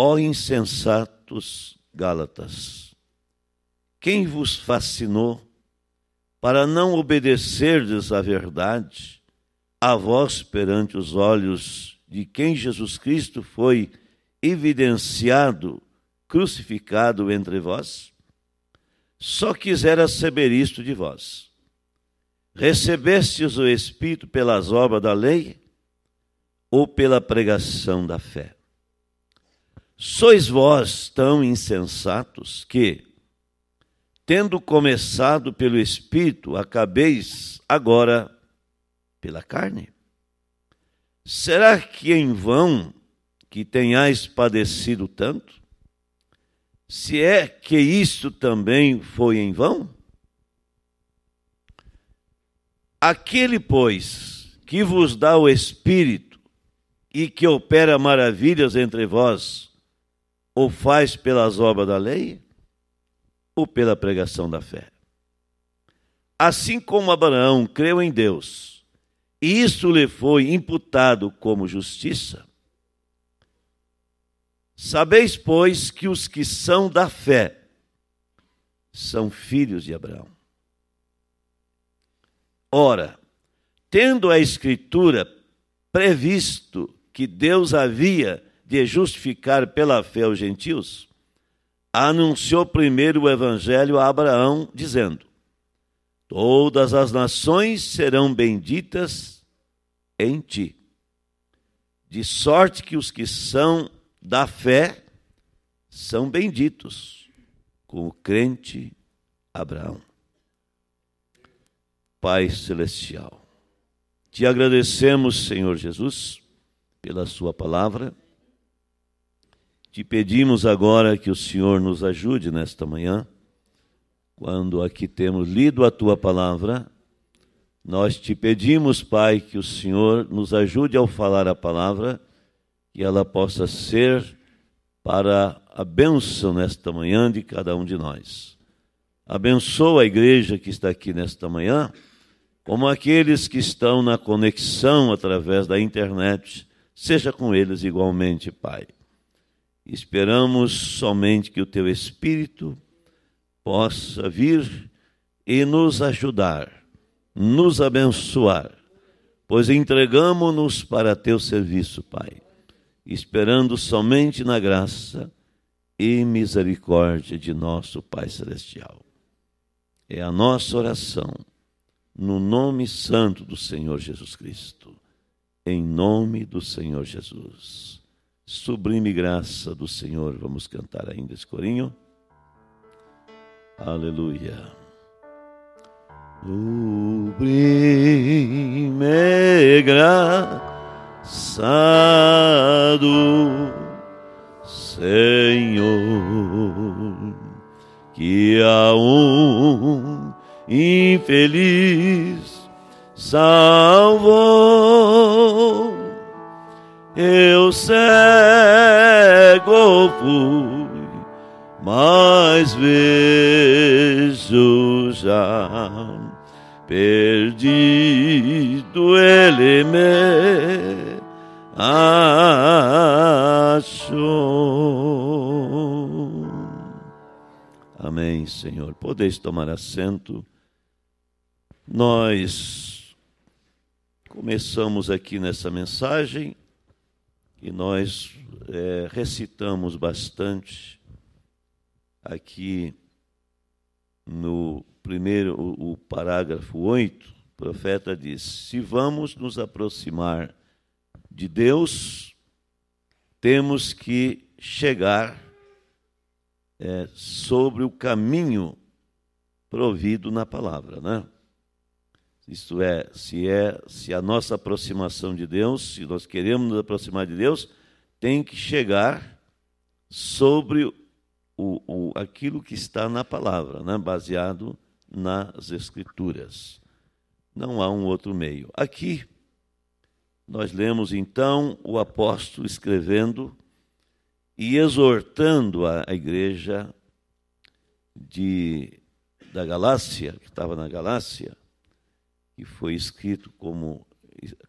Ó insensatos Gálatas, quem vos fascinou para não obedecerdes à verdade, a vós perante os olhos de quem Jesus Cristo foi evidenciado, crucificado entre vós? Só quisera saber isto de vós. Recebestes o Espírito pelas obras da lei ou pela pregação da fé? Sois vós tão insensatos que, tendo começado pelo Espírito, acabeis agora pela carne? Será que é em vão que tenhais padecido tanto? Se é que isto também foi em vão? Aquele, pois, que vos dá o Espírito e que opera maravilhas entre vós, ou faz pelas obras da lei, ou pela pregação da fé. Assim como Abraão creu em Deus, e isso lhe foi imputado como justiça, sabeis, pois, que os que são da fé são filhos de Abraão. Ora, tendo a Escritura previsto que Deus havia de justificar pela fé os gentios, anunciou primeiro o evangelho a Abraão, dizendo: Todas as nações serão benditas em ti. De sorte que os que são da fé são benditos com o crente Abraão. Pai celestial, te agradecemos, Senhor Jesus, pela Sua palavra te pedimos agora que o Senhor nos ajude nesta manhã, quando aqui temos lido a tua palavra. Nós te pedimos, Pai, que o Senhor nos ajude ao falar a palavra, que ela possa ser para a bênção nesta manhã de cada um de nós. Abençoa a igreja que está aqui nesta manhã, como aqueles que estão na conexão através da internet, seja com eles igualmente, Pai. Esperamos somente que o teu Espírito possa vir e nos ajudar, nos abençoar, pois entregamos-nos para teu serviço, Pai, esperando somente na graça e misericórdia de nosso Pai Celestial. É a nossa oração, no nome santo do Senhor Jesus Cristo, em nome do Senhor Jesus. Sublime graça do Senhor. Vamos cantar ainda esse corinho. Aleluia. Sublime graça do Senhor, que a um infeliz salvou eu cego fui, mas vejo já. Perdido ele me achou. Amém, Senhor. Podeis tomar assento. Nós começamos aqui nessa mensagem que nós é, recitamos bastante aqui no primeiro, o, o parágrafo 8, o profeta diz: Se vamos nos aproximar de Deus, temos que chegar é, sobre o caminho provido na palavra, né? Isto é, se é se a nossa aproximação de Deus, se nós queremos nos aproximar de Deus, tem que chegar sobre o, o aquilo que está na palavra, né? baseado nas escrituras. Não há um outro meio. Aqui nós lemos então o apóstolo escrevendo e exortando a, a igreja de da Galácia, que estava na Galácia, que foi escrito como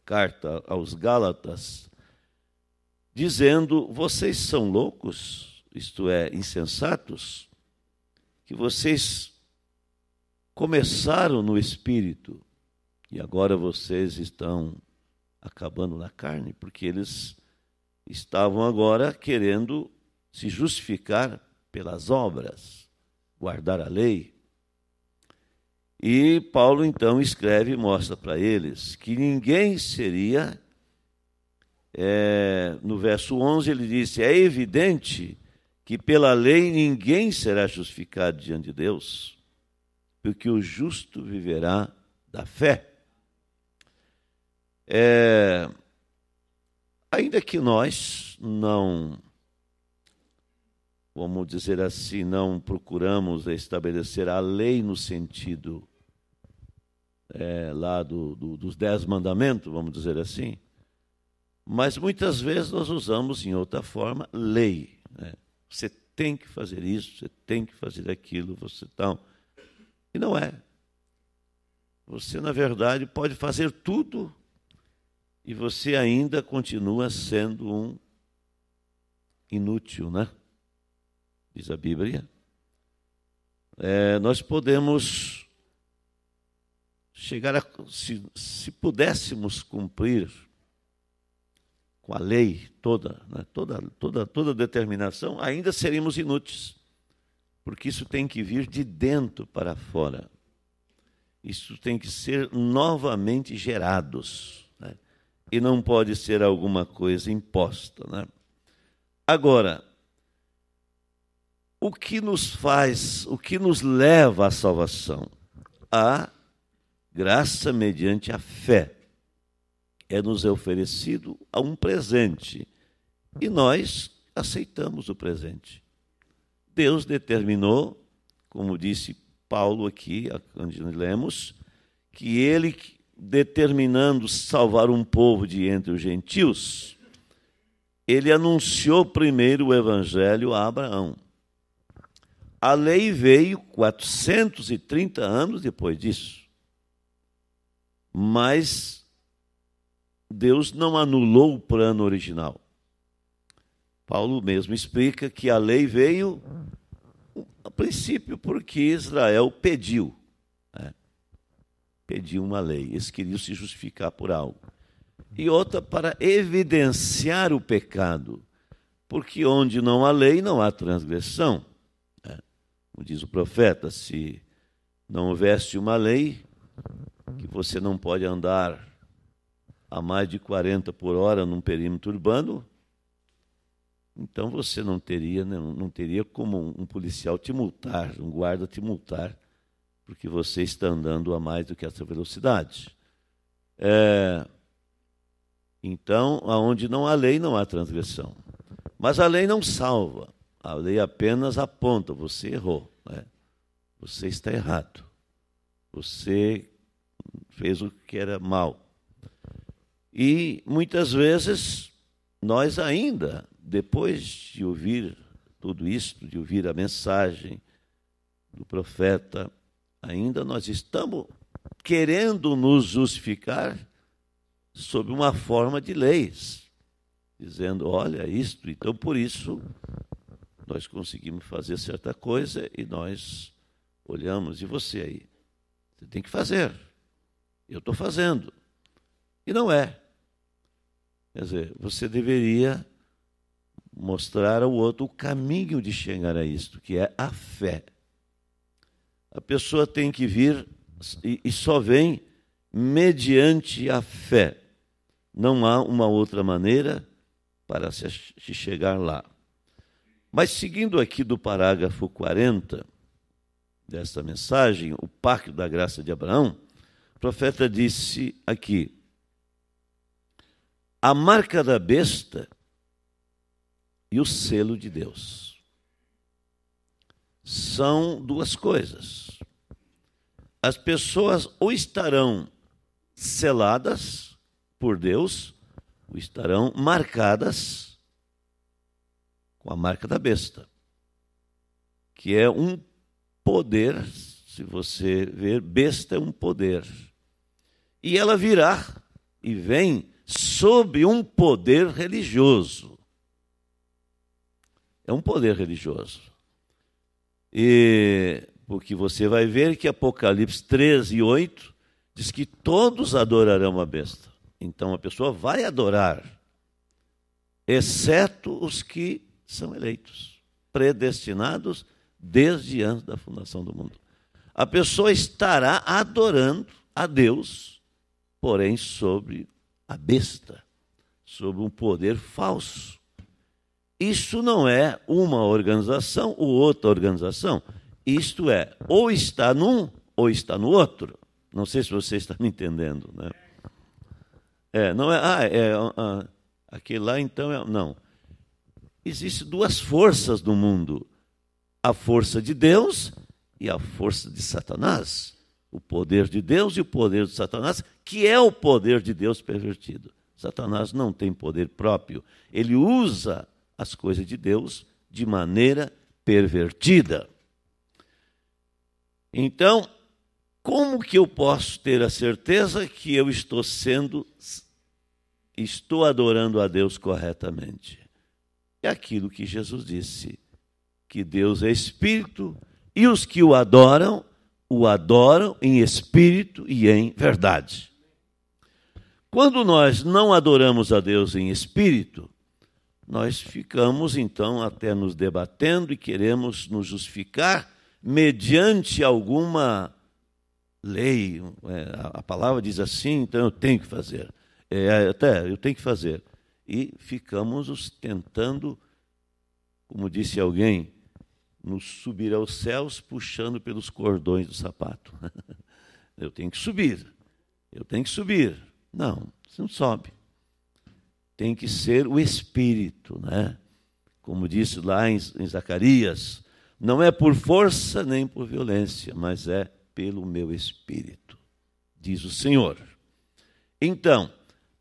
carta aos Gálatas, dizendo: Vocês são loucos, isto é, insensatos, que vocês começaram no espírito e agora vocês estão acabando na carne, porque eles estavam agora querendo se justificar pelas obras, guardar a lei. E Paulo então escreve e mostra para eles que ninguém seria. É, no verso 11 ele disse: É evidente que pela lei ninguém será justificado diante de Deus, porque o justo viverá da fé. É, ainda que nós não, vamos dizer assim, não procuramos estabelecer a lei no sentido é, lá do, do, dos Dez Mandamentos, vamos dizer assim. Mas muitas vezes nós usamos, em outra forma, lei. Né? Você tem que fazer isso, você tem que fazer aquilo, você tal. E não é. Você, na verdade, pode fazer tudo e você ainda continua sendo um inútil, né? Diz a Bíblia. É, nós podemos chegar a, se, se pudéssemos cumprir com a lei toda, né, toda, toda, toda determinação, ainda seríamos inúteis, porque isso tem que vir de dentro para fora. Isso tem que ser novamente gerados. Né, e não pode ser alguma coisa imposta. Né? Agora, o que nos faz, o que nos leva à salvação? A Graça mediante a fé é nos oferecido a um presente e nós aceitamos o presente. Deus determinou, como disse Paulo aqui, onde lemos, que ele, determinando salvar um povo de entre os gentios, ele anunciou primeiro o evangelho a Abraão. A lei veio 430 anos depois disso mas Deus não anulou o plano original. Paulo mesmo explica que a lei veio a princípio porque Israel pediu. Né? Pediu uma lei. Eles queriam se justificar por algo. E outra para evidenciar o pecado. Porque onde não há lei, não há transgressão. Né? Como diz o profeta, se não houvesse uma lei, que você não pode andar a mais de 40 por hora num perímetro urbano, então você não teria, né, não teria como um policial te multar, um guarda te multar, porque você está andando a mais do que essa velocidade. É, então, aonde não há lei, não há transgressão. Mas a lei não salva, a lei apenas aponta, você errou, né? você está errado. Você fez o que era mal. E muitas vezes nós ainda, depois de ouvir tudo isto, de ouvir a mensagem do profeta, ainda nós estamos querendo nos justificar sob uma forma de leis, dizendo, olha isto, então por isso nós conseguimos fazer certa coisa e nós olhamos, e você aí? Você tem que fazer eu estou fazendo. E não é. Quer dizer, você deveria mostrar ao outro o caminho de chegar a isto, que é a fé. A pessoa tem que vir e, só vem mediante a fé. Não há uma outra maneira para se chegar lá. Mas seguindo aqui do parágrafo 40 desta mensagem, o pacto da graça de Abraão, o profeta disse aqui: a marca da besta e o selo de Deus. São duas coisas. As pessoas ou estarão seladas por Deus, ou estarão marcadas com a marca da besta, que é um poder, se você ver, besta é um poder e ela virá e vem sob um poder religioso. É um poder religioso. E porque você vai ver que Apocalipse 13, 8 diz que todos adorarão a besta. Então a pessoa vai adorar, exceto os que são eleitos, predestinados desde antes da fundação do mundo. A pessoa estará adorando a Deus porém sobre a besta, sobre um poder falso. Isso não é uma organização ou outra organização. Isto é, ou está num ou está no outro. Não sei se você está me entendendo. Né? É, não é, ah, é, ah, ah aquele lá então é. Não. Existem duas forças no mundo: a força de Deus e a força de Satanás o poder de Deus e o poder de Satanás, que é o poder de Deus pervertido. Satanás não tem poder próprio, ele usa as coisas de Deus de maneira pervertida. Então, como que eu posso ter a certeza que eu estou sendo estou adorando a Deus corretamente? É aquilo que Jesus disse, que Deus é espírito e os que o adoram o adoram em espírito e em verdade. Quando nós não adoramos a Deus em espírito, nós ficamos então até nos debatendo e queremos nos justificar mediante alguma lei. É, a palavra diz assim, então eu tenho que fazer. É, até eu tenho que fazer. E ficamos tentando, como disse alguém, nos subir aos céus puxando pelos cordões do sapato. eu tenho que subir, eu tenho que subir. Não, você não sobe. Tem que ser o Espírito, né? Como disse lá em, em Zacarias, não é por força nem por violência, mas é pelo meu Espírito, diz o Senhor. Então,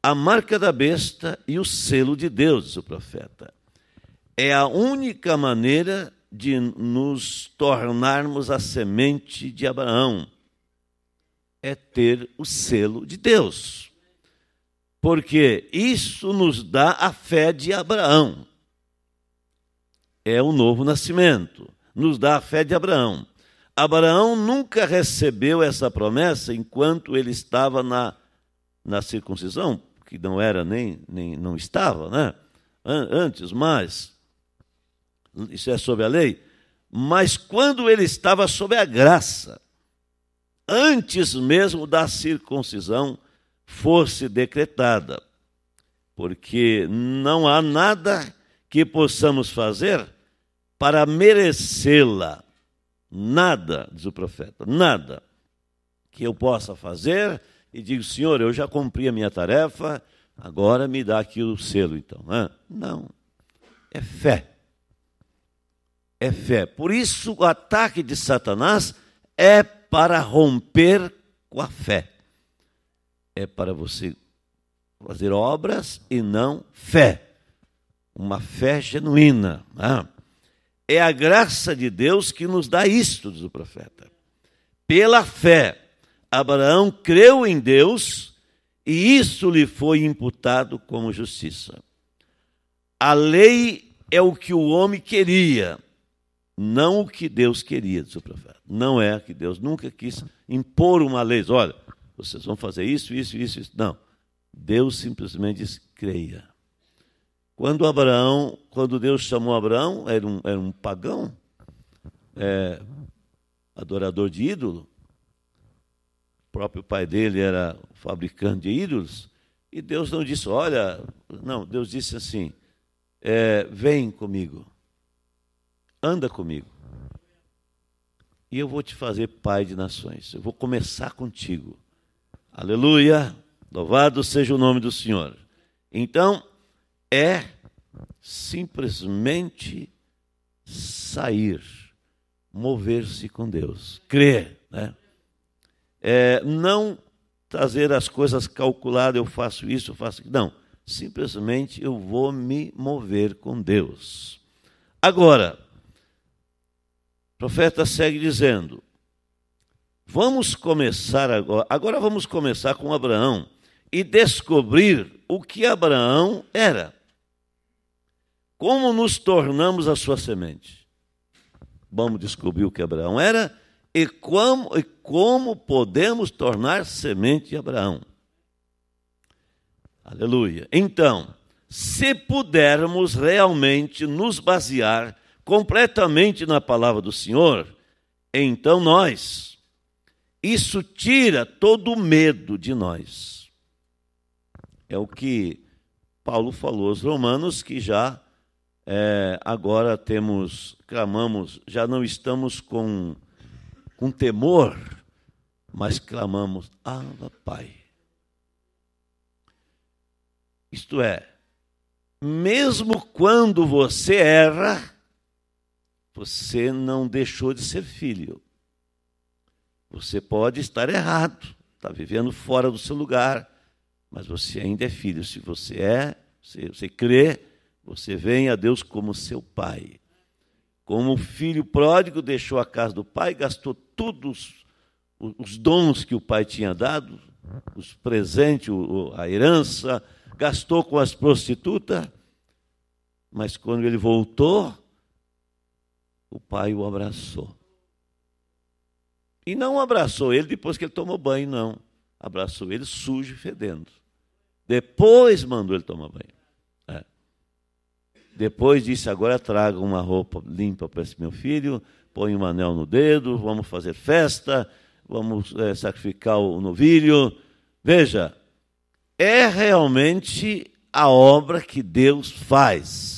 a marca da besta e o selo de Deus, o profeta. É a única maneira de nos tornarmos a semente de Abraão é ter o selo de Deus. Porque isso nos dá a fé de Abraão. É o novo nascimento, nos dá a fé de Abraão. Abraão nunca recebeu essa promessa enquanto ele estava na, na circuncisão, que não era nem, nem não estava, né? Antes, mas isso é sob a lei, mas quando ele estava sob a graça, antes mesmo da circuncisão fosse decretada. Porque não há nada que possamos fazer para merecê-la. Nada, diz o profeta, nada que eu possa fazer e digo, Senhor, eu já cumpri a minha tarefa, agora me dá aqui o selo, então. Não, é fé é fé. Por isso, o ataque de Satanás é para romper com a fé. É para você fazer obras e não fé. Uma fé genuína. Né? É a graça de Deus que nos dá isto, diz o profeta. Pela fé, Abraão creu em Deus e isso lhe foi imputado como justiça. A lei é o que o homem queria, não o que Deus queria do seu profeta. Não é que Deus nunca quis impor uma lei. Olha, vocês vão fazer isso, isso, isso, isso. Não. Deus simplesmente diz, creia. Quando Abraão, quando Deus chamou Abraão, era um, era um pagão, é, adorador de ídolo. O próprio pai dele era fabricante de ídolos. E Deus não disse, olha, não, Deus disse assim, é, vem comigo anda comigo. E eu vou te fazer pai de nações. Eu vou começar contigo. Aleluia! Louvado seja o nome do Senhor. Então, é simplesmente sair, mover-se com Deus, crer, né? É, não trazer as coisas calculadas, eu faço isso, eu faço aquilo. Não, simplesmente eu vou me mover com Deus. Agora, profeta segue dizendo: Vamos começar agora. Agora vamos começar com Abraão e descobrir o que Abraão era. Como nos tornamos a sua semente? Vamos descobrir o que Abraão era e como, e como podemos tornar semente de Abraão. Aleluia. Então, se pudermos realmente nos basear completamente na palavra do Senhor, então nós, isso tira todo o medo de nós. É o que Paulo falou aos Romanos, que já é, agora temos, clamamos, já não estamos com, com temor, mas clamamos, Ava Pai. Isto é, mesmo quando você erra, você não deixou de ser filho. Você pode estar errado, está vivendo fora do seu lugar, mas você ainda é filho. Se você é, se você crê, você vem a Deus como seu pai. Como o filho pródigo deixou a casa do pai, gastou todos os dons que o pai tinha dado, os presentes, a herança, gastou com as prostitutas, mas quando ele voltou, o pai o abraçou. E não abraçou ele depois que ele tomou banho, não. Abraçou ele sujo e fedendo. Depois mandou ele tomar banho. É. Depois disse: agora traga uma roupa limpa para esse meu filho, põe um anel no dedo, vamos fazer festa, vamos é, sacrificar o novilho. Veja, é realmente a obra que Deus faz.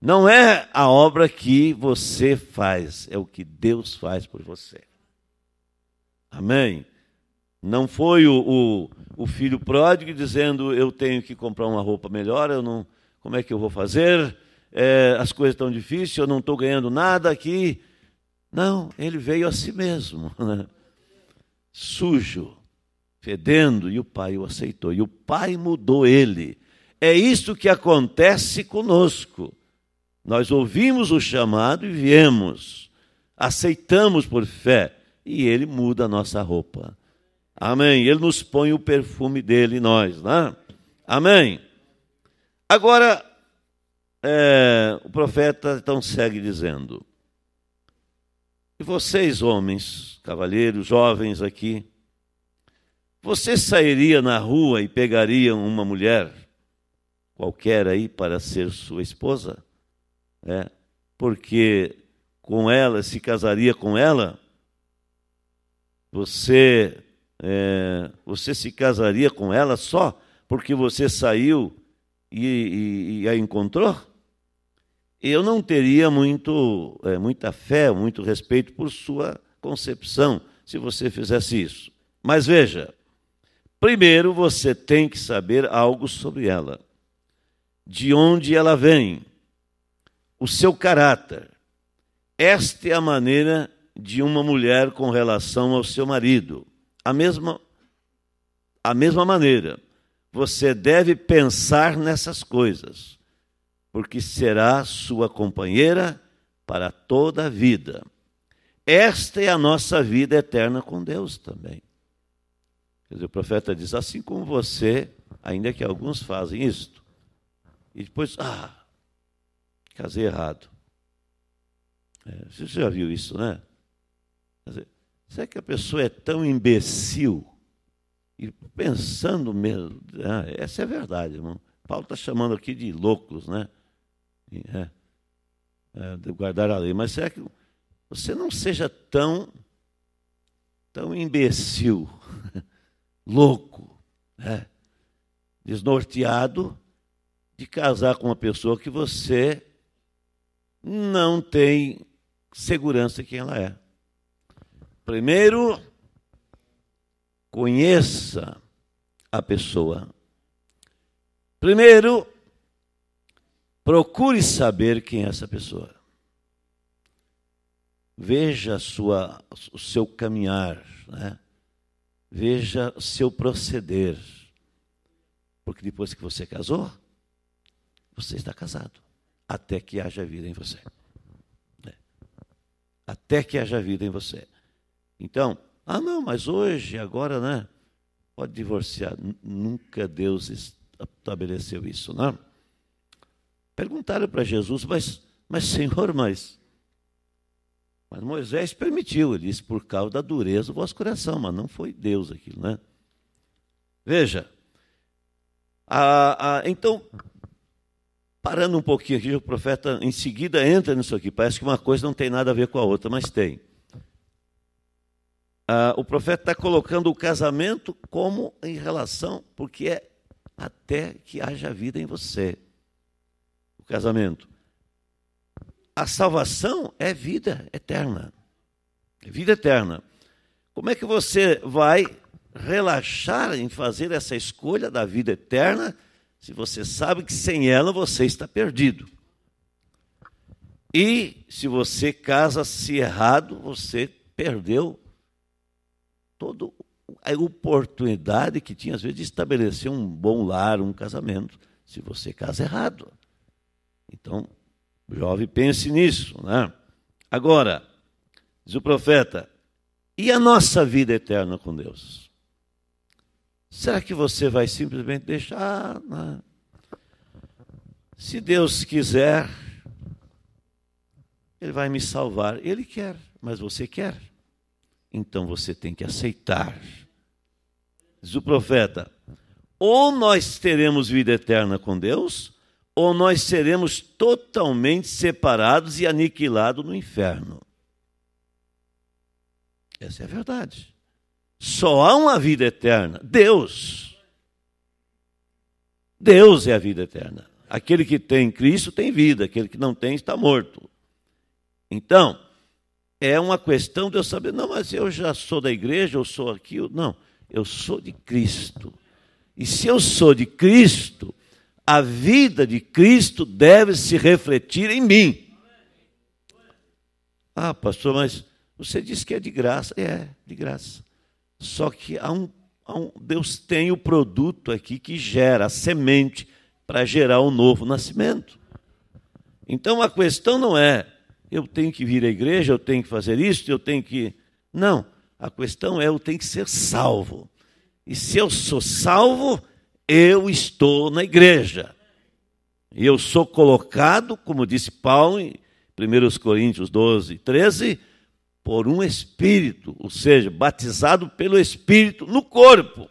Não é a obra que você faz, é o que Deus faz por você. Amém? Não foi o, o, o, filho pródigo dizendo: Eu tenho que comprar uma roupa melhor, eu não, como é que eu vou fazer? É, as coisas estão difíceis, eu não estou ganhando nada aqui. Não, ele veio a si mesmo, né? sujo, fedendo, e o pai o aceitou. E o pai mudou ele. É isso que acontece conosco. Nós ouvimos o chamado e viemos. Aceitamos por fé e ele muda a nossa roupa. Amém. Ele nos põe o perfume dele em nós, né? Amém. Agora, é, o profeta então segue dizendo: E vocês, homens, cavaleiros, jovens aqui, você sairia na rua e pegaria uma mulher qualquer aí para ser sua esposa? é porque com ela, se casaria com ela, você, é, você se casaria com ela só porque você saiu e, e, e a encontrou? Eu não teria muito, é, muita fé, muito respeito por sua concepção se você fizesse isso. Mas veja, primeiro você tem que saber algo sobre ela. De onde ela vem? o seu caráter. Esta é a maneira de uma mulher com relação ao seu marido. A mesma, a mesma maneira, você deve pensar nessas coisas, porque será sua companheira para toda a vida. Esta é a nossa vida eterna com Deus também. Quer dizer, o profeta diz: assim como você, ainda que alguns fazem isto, e depois, ah, casei errado. É, você já viu isso, né? Dizer, será que a pessoa é tão imbecil? E pensando mesmo, ah, essa é a verdade, irmão. Paulo está chamando aqui de loucos, né? É, é, de guardar a lei. Mas será que você não seja tão, tão imbecil, louco, né? desnorteado de casar com uma pessoa que você não tem segurança de quem ela é. Primeiro, conheça a pessoa. Primeiro, procure saber quem é essa pessoa. Veja sua, o seu caminhar, né? veja o seu proceder. Porque depois que você casou, você está casado até que haja vida em você. É. Até que haja vida em você. Então, ah, não, mas hoje, agora, né? Pode divorciar. Nunca Deus estabeleceu isso, não? Né? Perguntaram para Jesus, mas, mas Senhor, mas, mas Moisés permitiu, ele disse, por causa da dureza do vosso coração, mas não foi Deus aquilo, né? Veja, a, a, então, Parando um pouquinho aqui, o profeta em seguida entra nisso aqui. Parece que uma coisa não tem nada a ver com a outra, mas tem. Ah, o profeta está colocando o casamento como em relação, porque é até que haja vida em você. O casamento. A salvação é vida eterna. É vida eterna. Como é que você vai relaxar em fazer essa escolha da vida eterna? se você sabe que sem ela você está perdido. E se você casa-se errado, você perdeu toda a oportunidade que tinha, às vezes, de estabelecer um bom lar, um casamento, se você casa errado. Então, jovem, pense nisso. Né? Agora, diz o profeta, e a nossa vida eterna com Deus? Será que você vai simplesmente deixar? Ah, não. Se Deus quiser, Ele vai me salvar. Ele quer, mas você quer. Então você tem que aceitar. Diz o profeta: ou nós teremos vida eterna com Deus, ou nós seremos totalmente separados e aniquilados no inferno. Essa é a verdade. Só há uma vida eterna. Deus. Deus é a vida eterna. Aquele que tem Cristo tem vida, aquele que não tem está morto. Então, é uma questão de eu saber, não, mas eu já sou da igreja, eu sou aquilo. Não, eu sou de Cristo. E se eu sou de Cristo, a vida de Cristo deve se refletir em mim. Ah, pastor, mas você disse que é de graça. É, de graça. Só que há um, há um, Deus tem o produto aqui que gera a semente para gerar um novo nascimento. Então a questão não é eu tenho que vir à igreja, eu tenho que fazer isso, eu tenho que. Não. A questão é eu tenho que ser salvo. E se eu sou salvo, eu estou na igreja. E eu sou colocado, como disse Paulo em 1 Coríntios 12, 13, por um espírito, ou seja, batizado pelo espírito no corpo.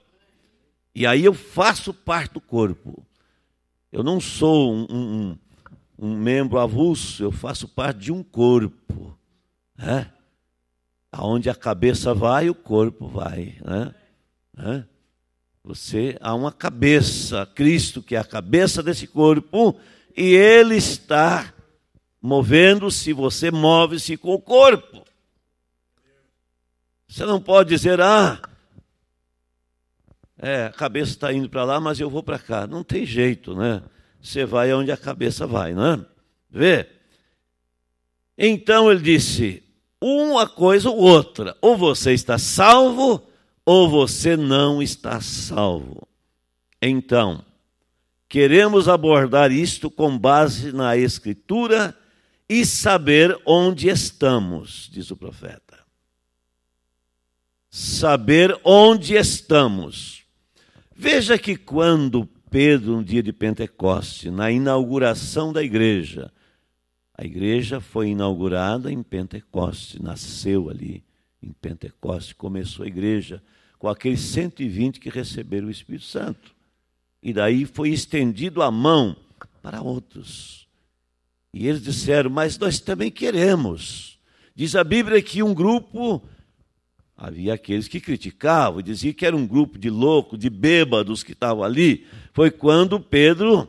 E aí eu faço parte do corpo. Eu não sou um, um, um membro avulso, eu faço parte de um corpo. Né? Aonde a cabeça vai, o corpo vai. Né? né? Você há uma cabeça, Cristo que é a cabeça desse corpo, e ele está movendo-se, você move-se com o corpo. Você não pode dizer, ah, é, a cabeça está indo para lá, mas eu vou para cá. Não tem jeito, né? Você vai onde a cabeça vai, né? Vê? Então ele disse: uma coisa ou outra, ou você está salvo, ou você não está salvo. Então, queremos abordar isto com base na Escritura e saber onde estamos, diz o profeta saber onde estamos. Veja que quando Pedro, no dia de Pentecoste, na inauguração da igreja, a igreja foi inaugurada em Pentecoste, nasceu ali em Pentecoste, começou a igreja com aqueles 120 que receberam o Espírito Santo. E daí foi estendido a mão para outros. E eles disseram: Mas nós também queremos. Diz a Bíblia que um grupo Havia aqueles que criticavam, diziam que era um grupo de loucos, de bêbados que estavam ali. Foi quando Pedro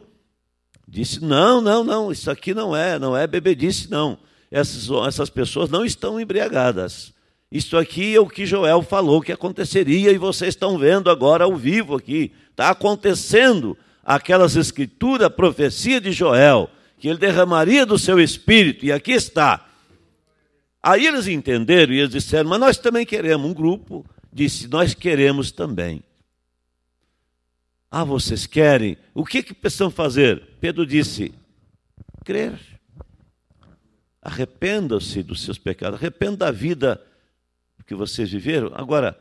disse: Não, não, não, isso aqui não é, não é bebedice, não. Essas, essas pessoas não estão embriagadas. Isso aqui é o que Joel falou que aconteceria e vocês estão vendo agora ao vivo aqui. Está acontecendo aquelas escrituras, a profecia de Joel, que ele derramaria do seu espírito, e aqui está. Aí eles entenderam e eles disseram: Mas nós também queremos. Um grupo disse: Nós queremos também. Ah, vocês querem? O que, que precisam fazer? Pedro disse: Crer. Arrependa-se dos seus pecados, arrependa da vida que vocês viveram. Agora,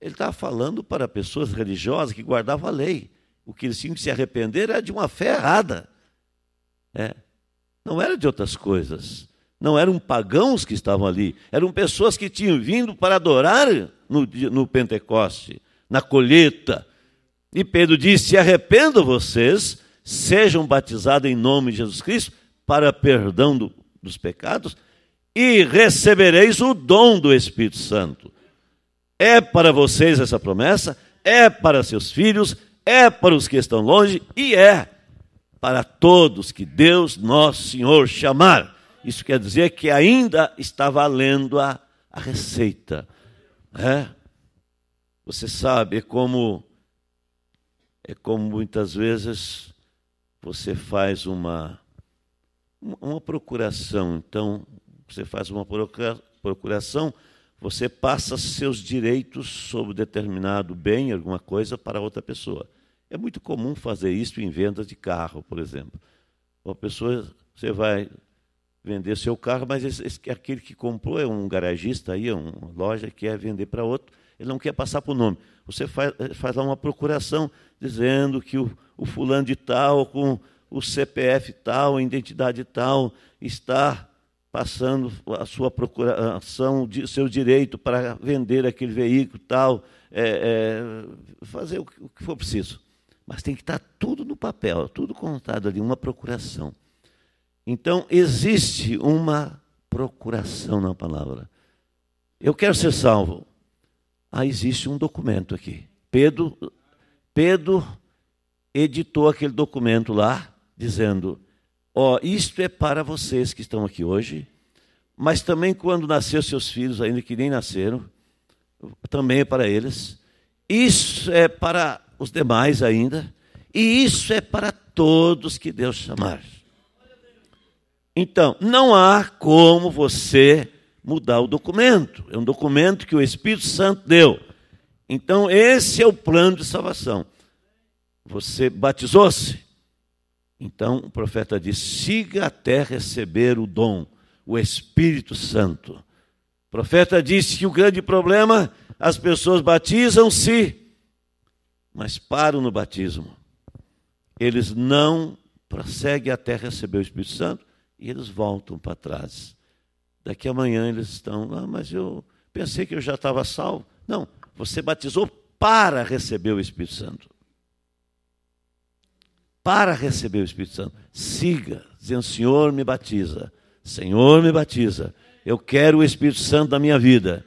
ele estava falando para pessoas religiosas que guardavam a lei. O que eles tinham que se arrepender era de uma fé errada. É. Não era de outras coisas. Não eram pagãos que estavam ali, eram pessoas que tinham vindo para adorar no, no Pentecoste, na colheita. E Pedro disse: arrependo vocês, sejam batizados em nome de Jesus Cristo, para perdão do, dos pecados, e recebereis o dom do Espírito Santo. É para vocês essa promessa, é para seus filhos, é para os que estão longe e é para todos que Deus, nosso Senhor, chamar. Isso quer dizer que ainda está valendo a, a receita. Né? Você sabe, é como, é como muitas vezes você faz uma, uma procuração. Então, você faz uma procuração, você passa seus direitos sobre determinado bem, alguma coisa, para outra pessoa. É muito comum fazer isso em vendas de carro, por exemplo. Uma pessoa, você vai vender seu carro, mas esse, esse, aquele que comprou é um garagista aí, é uma loja que quer vender para outro, ele não quer passar o nome. Você faz, eh, faz lá uma procuração dizendo que o, o fulano de tal, com o CPF tal, identidade tal, está passando a sua procuração, o seu direito para vender aquele veículo tal, é, é, fazer o que for preciso. Mas tem que estar tudo no papel, tudo contado ali, uma procuração. Então, existe uma procuração na palavra. Eu quero ser salvo. Ah, existe um documento aqui. Pedro, Pedro editou aquele documento lá, dizendo: Ó, oh, isto é para vocês que estão aqui hoje, mas também quando nasceram seus filhos, ainda que nem nasceram, também é para eles. Isso é para os demais ainda, e isso é para todos que Deus chamar. Então, não há como você mudar o documento. É um documento que o Espírito Santo deu. Então, esse é o plano de salvação. Você batizou-se? Então, o profeta diz: siga até receber o dom, o Espírito Santo. O profeta disse que o grande problema, as pessoas batizam-se, mas param no batismo. Eles não prosseguem até receber o Espírito Santo e eles voltam para trás. Daqui amanhã eles estão, ah, mas eu pensei que eu já estava salvo. Não, você batizou para receber o Espírito Santo. Para receber o Espírito Santo, siga, dizendo: Senhor, me batiza, Senhor, me batiza. Eu quero o Espírito Santo na minha vida.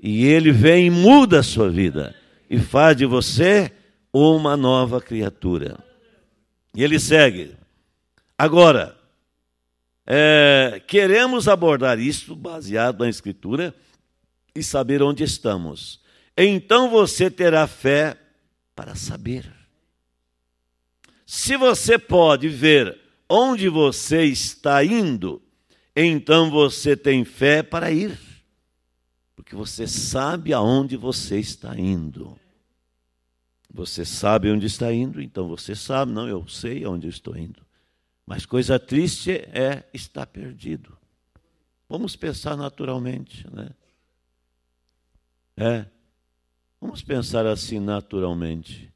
E ele vem e muda a sua vida e faz de você uma nova criatura. E ele segue. Agora, é, queremos abordar isso baseado na Escritura e saber onde estamos. Então você terá fé para saber. Se você pode ver onde você está indo, então você tem fé para ir, porque você sabe aonde você está indo. Você sabe onde está indo, então você sabe, não, eu sei aonde eu estou indo. Mas coisa triste é estar perdido. Vamos pensar naturalmente, né? É. Vamos pensar assim naturalmente.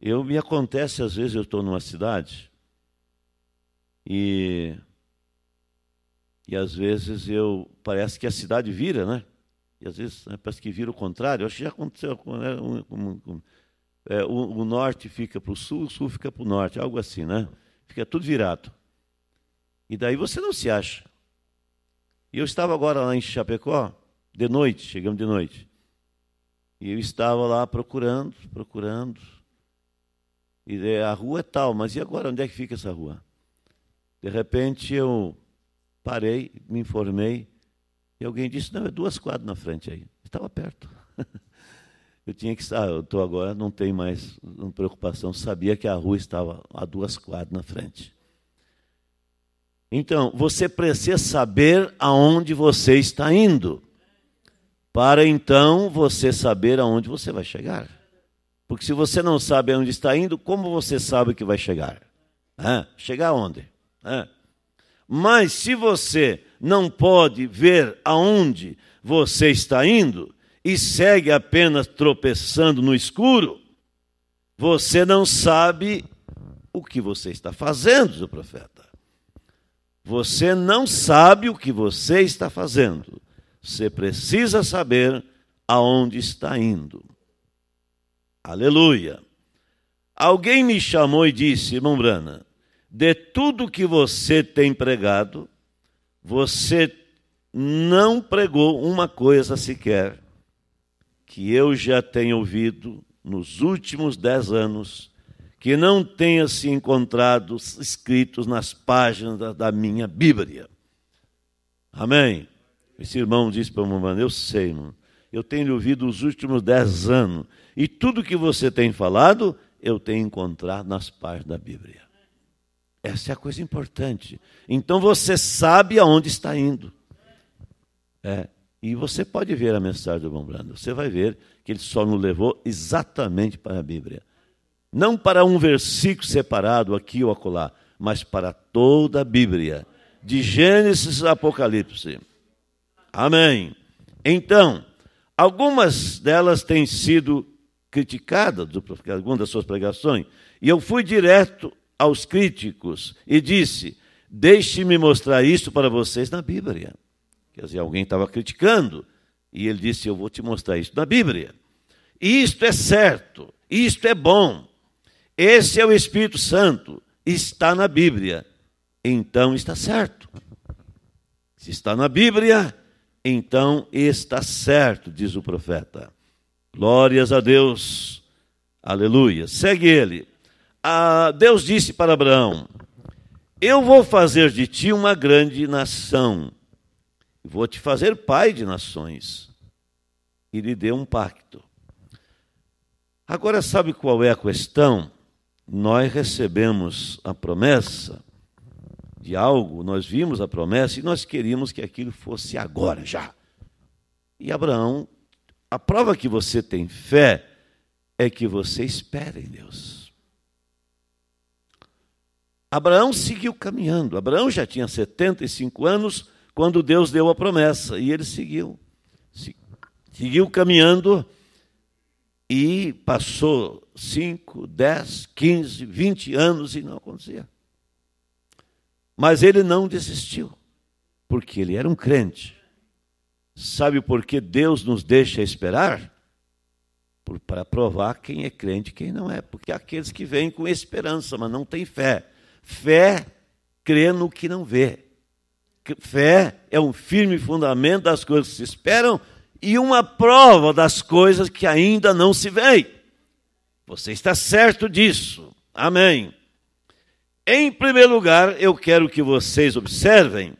Eu me acontece às vezes eu estou numa cidade e e às vezes eu parece que a cidade vira, né? E às vezes né, parece que vira o contrário. Eu acho que já aconteceu né? um, um, um, é, o, o norte fica para o sul, o sul fica para o norte, algo assim, né? Fica é tudo virado. E daí você não se acha. E eu estava agora lá em Chapecó, de noite, chegamos de noite. E eu estava lá procurando, procurando. E a rua é tal, mas e agora onde é que fica essa rua? De repente eu parei, me informei, e alguém disse: não, é duas quadras na frente aí. Estava perto. eu tinha que ah, eu estou agora, não tem mais preocupação, sabia que a rua estava a duas quadras na frente. Então, você precisa saber aonde você está indo, para então você saber aonde você vai chegar. Porque se você não sabe aonde está indo, como você sabe que vai chegar? chegar aonde? Mas se você não pode ver aonde você está indo, e segue apenas tropeçando no escuro, você não sabe o que você está fazendo, seu profeta. Você não sabe o que você está fazendo. Você precisa saber aonde está indo. Aleluia. Alguém me chamou e disse, irmão Brana, de tudo que você tem pregado, você não pregou uma coisa sequer que eu já tenho ouvido nos últimos dez anos que não tenha se encontrado escritos nas páginas da minha Bíblia. Amém? Esse irmão disse para o irmão, eu sei, irmão, eu tenho ouvido os últimos dez anos, e tudo que você tem falado, eu tenho encontrado nas páginas da Bíblia. Essa é a coisa importante. Então você sabe aonde está indo. É. E você pode ver a mensagem do Dom Brando. Você vai ver que ele só nos levou exatamente para a Bíblia. Não para um versículo separado aqui ou acolá, mas para toda a Bíblia, de Gênesis a Apocalipse. Amém. Então, algumas delas têm sido criticadas, algumas das suas pregações, e eu fui direto aos críticos e disse: deixe-me mostrar isso para vocês na Bíblia. Quer dizer, alguém estava criticando. E ele disse: Eu vou te mostrar isso na Bíblia. Isto é certo, isto é bom. Esse é o Espírito Santo, está na Bíblia. Então está certo. Se está na Bíblia, então está certo, diz o profeta. Glórias a Deus. Aleluia. Segue ele. Ah, Deus disse para Abraão: Eu vou fazer de ti uma grande nação Vou te fazer pai de nações. E lhe deu um pacto. Agora, sabe qual é a questão? Nós recebemos a promessa de algo, nós vimos a promessa e nós queríamos que aquilo fosse agora, já. E Abraão, a prova que você tem fé é que você espera em Deus. Abraão seguiu caminhando. Abraão já tinha 75 anos quando Deus deu a promessa. E ele seguiu, seguiu caminhando e passou 5, 10, 15, 20 anos e não acontecia. Mas ele não desistiu, porque ele era um crente. Sabe por que Deus nos deixa esperar? para provar quem é crente e quem não é. Porque aqueles que vêm com esperança, mas não têm fé. Fé crê no que não vê. Fé é um firme fundamento das coisas que se esperam e uma prova das coisas que ainda não se veem. Você está certo disso. Amém. Em primeiro lugar, eu quero que vocês observem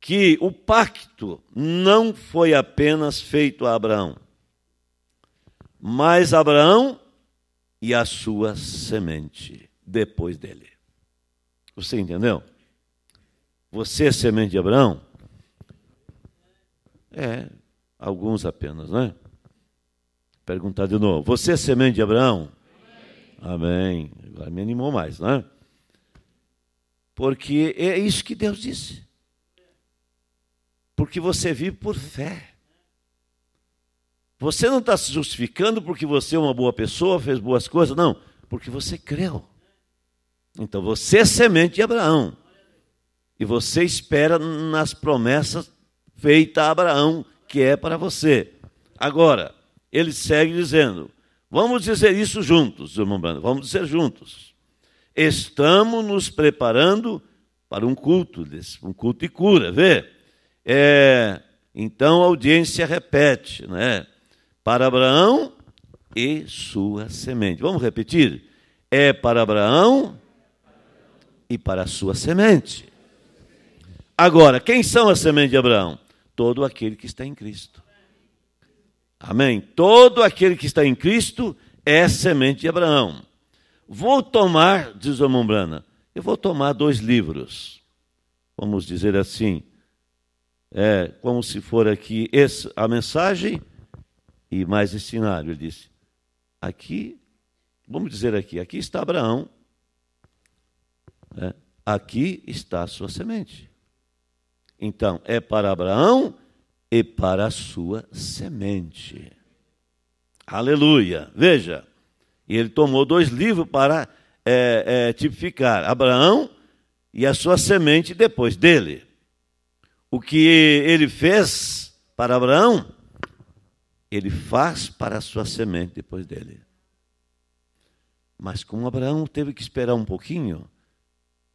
que o pacto não foi apenas feito a Abraão, mas Abraão e a sua semente depois dele. Você entendeu? Você é semente de Abraão? É, alguns apenas, né? Perguntar de novo. Você é semente de Abraão? Amém. Amém. Agora me animou mais, né? Porque é isso que Deus disse. Porque você vive por fé. Você não está se justificando porque você é uma boa pessoa, fez boas coisas, não. Porque você creu. Então você é semente de Abraão. E você espera nas promessas feitas a Abraão, que é para você. Agora, ele segue dizendo: vamos dizer isso juntos, irmão Brando, vamos dizer juntos. Estamos nos preparando para um culto, desse, um culto de cura, vê? É, então a audiência repete, né? Para Abraão e sua semente. Vamos repetir? É para Abraão e para a sua semente. Agora, quem são as sementes de Abraão? Todo aquele que está em Cristo. Amém? Todo aquele que está em Cristo é semente de Abraão. Vou tomar, diz o Mombrana, eu vou tomar dois livros. Vamos dizer assim, é, como se for aqui esse, a mensagem e mais esse cenário. Ele disse, aqui, vamos dizer aqui, aqui está Abraão, né? aqui está a sua semente. Então, é para Abraão e para a sua semente. Aleluia. Veja, e ele tomou dois livros para é, é, tipificar Abraão e a sua semente depois dele. O que ele fez para Abraão, ele faz para a sua semente depois dele. Mas como Abraão teve que esperar um pouquinho,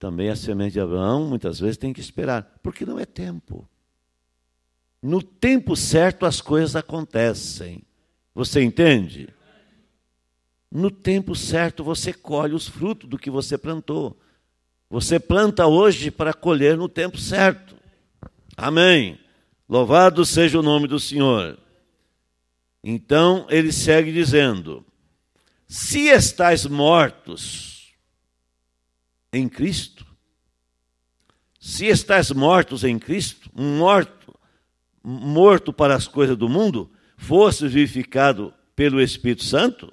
também a semente de Abraão muitas vezes tem que esperar, porque não é tempo. No tempo certo as coisas acontecem. Você entende? No tempo certo você colhe os frutos do que você plantou. Você planta hoje para colher no tempo certo. Amém. Louvado seja o nome do Senhor. Então ele segue dizendo: Se estais mortos, em Cristo, se estás mortos em Cristo, morto, morto para as coisas do mundo, fosse vivificado pelo Espírito Santo,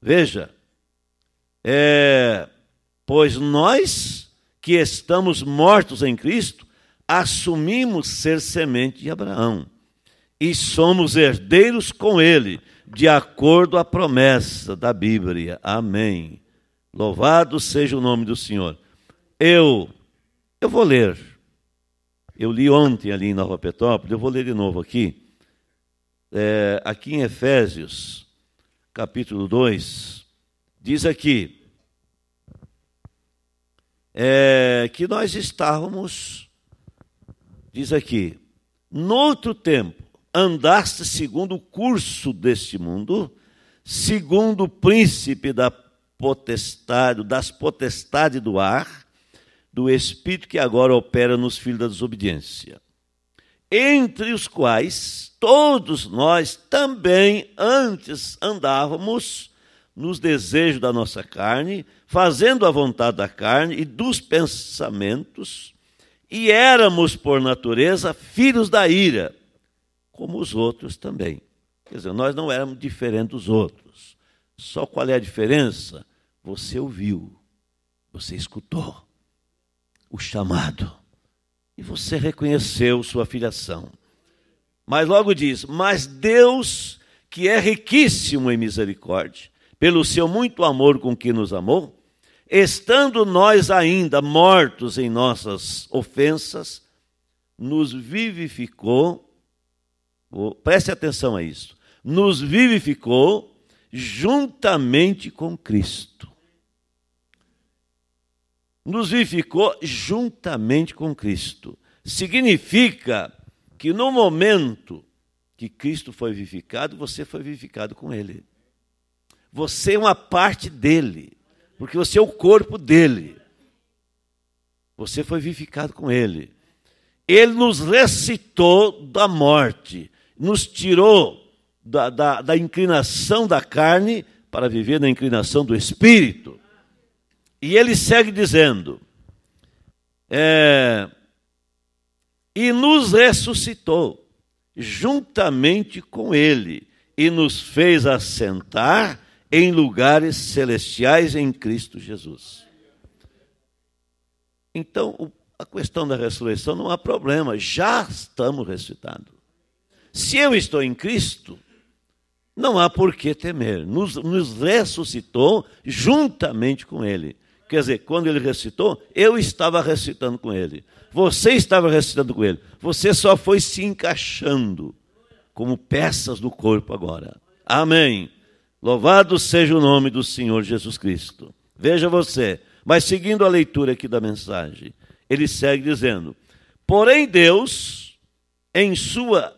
veja, é, pois nós que estamos mortos em Cristo, assumimos ser semente de Abraão e somos herdeiros com ele, de acordo à promessa da Bíblia. Amém. Louvado seja o nome do Senhor. Eu, eu vou ler. Eu li ontem ali em Nova Petrópolis, eu vou ler de novo aqui. É, aqui em Efésios, capítulo 2, diz aqui é, que nós estávamos, diz aqui, noutro tempo, andaste segundo o curso deste mundo, segundo o príncipe da potestade, das potestades do ar, do espírito que agora opera nos filhos da desobediência, entre os quais todos nós também antes andávamos nos desejos da nossa carne, fazendo a vontade da carne e dos pensamentos, e éramos por natureza filhos da ira, como os outros também. Quer dizer, nós não éramos diferentes dos outros. Só qual é a diferença? Você ouviu, você escutou o chamado e você reconheceu sua filiação. Mas logo diz: Mas Deus, que é riquíssimo em misericórdia, pelo seu muito amor com que nos amou, estando nós ainda mortos em nossas ofensas, nos vivificou. preste atenção a isso. Nos vivificou juntamente com Cristo nos vivificou juntamente com Cristo. Significa que no momento que Cristo foi vivificado, você foi vivificado com Ele. Você é uma parte dele, porque você é o corpo dele. Você foi vivificado com Ele. Ele nos recitou da morte, nos tirou da, da, da inclinação da carne para viver na inclinação do espírito. E ele segue dizendo: é, E nos ressuscitou juntamente com ele, e nos fez assentar em lugares celestiais em Cristo Jesus. Então, a questão da ressurreição não há problema, já estamos ressuscitados. Se eu estou em Cristo, não há por que temer. Nos, nos ressuscitou juntamente com Ele. Quer dizer, quando ele recitou, eu estava recitando com ele. Você estava recitando com ele. Você só foi se encaixando como peças do corpo agora. Amém. Louvado seja o nome do Senhor Jesus Cristo. Veja você, mas seguindo a leitura aqui da mensagem, ele segue dizendo: Porém, Deus, em sua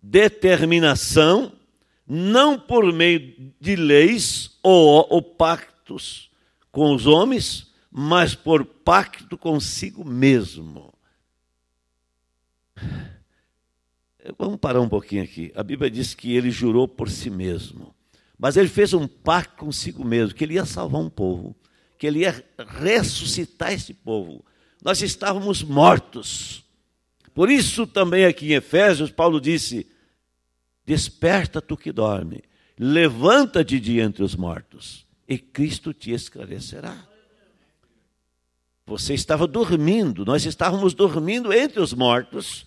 determinação, não por meio de leis ou, ou pactos, com os homens, mas por pacto consigo mesmo. Vamos parar um pouquinho aqui. A Bíblia diz que ele jurou por si mesmo. Mas ele fez um pacto consigo mesmo, que ele ia salvar um povo, que ele ia ressuscitar esse povo. Nós estávamos mortos. Por isso também aqui em Efésios, Paulo disse, desperta tu que dorme, levanta-te de entre os mortos e Cristo te esclarecerá. Você estava dormindo, nós estávamos dormindo entre os mortos,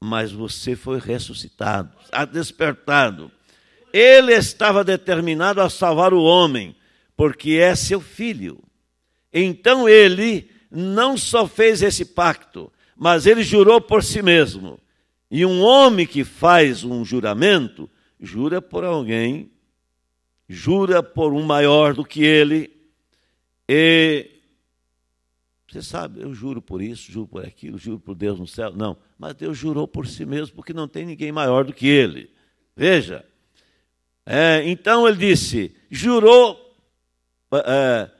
mas você foi ressuscitado, despertado. Ele estava determinado a salvar o homem, porque é seu filho. Então ele não só fez esse pacto, mas ele jurou por si mesmo. E um homem que faz um juramento, jura por alguém jura por um maior do que ele, e você sabe, eu juro por isso, juro por aquilo, juro por Deus no céu. Não, mas Deus jurou por si mesmo, porque não tem ninguém maior do que ele. Veja, é, então ele disse: jurou, é,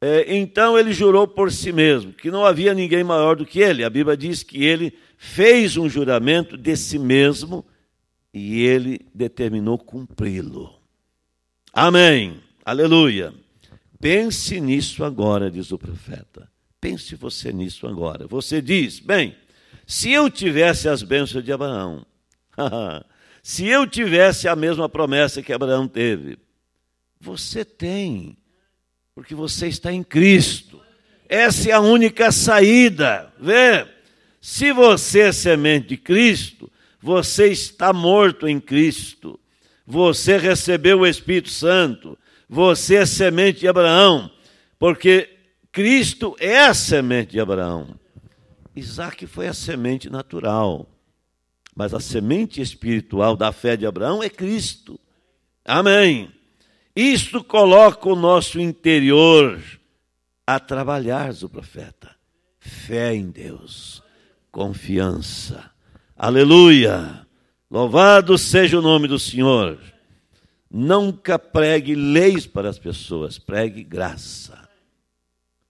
é, então ele jurou por si mesmo, que não havia ninguém maior do que ele. A Bíblia diz que ele fez um juramento de si mesmo e ele determinou cumpri-lo. Amém. Aleluia. Pense nisso agora, diz o profeta. Pense você nisso agora. Você diz: bem, se eu tivesse as bênçãos de Abraão, se eu tivesse a mesma promessa que Abraão teve, você tem, porque você está em Cristo. Essa é a única saída. Vê? Se você é semente de Cristo, você está morto em Cristo você recebeu o Espírito Santo, você é semente de Abraão, porque Cristo é a semente de Abraão. Isaac foi a semente natural, mas a semente espiritual da fé de Abraão é Cristo. Amém. Isto coloca o nosso interior a trabalhar, o profeta. Fé em Deus, confiança. Aleluia. Louvado seja o nome do Senhor. Nunca pregue leis para as pessoas, pregue graça.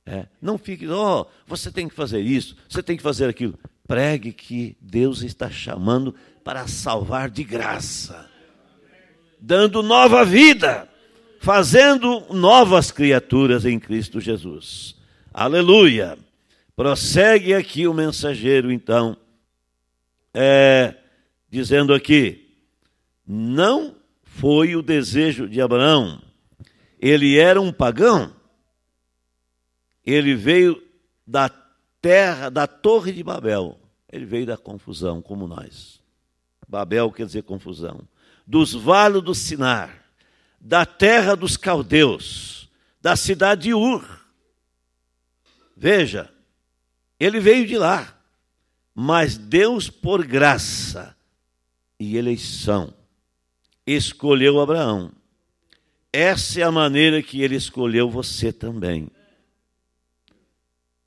É, não fique, ó, oh, você tem que fazer isso, você tem que fazer aquilo. Pregue que Deus está chamando para salvar de graça, dando nova vida, fazendo novas criaturas em Cristo Jesus. Aleluia! Prossegue aqui o mensageiro, então. É, dizendo aqui: não foi o desejo de Abraão. Ele era um pagão. Ele veio da terra, da Torre de Babel. Ele veio da confusão, como nós. Babel quer dizer confusão. Dos vales do Sinar, da terra dos caldeus, da cidade de Ur. Veja, ele veio de lá, mas Deus, por graça, e eleição. Escolheu Abraão. Essa é a maneira que ele escolheu você também.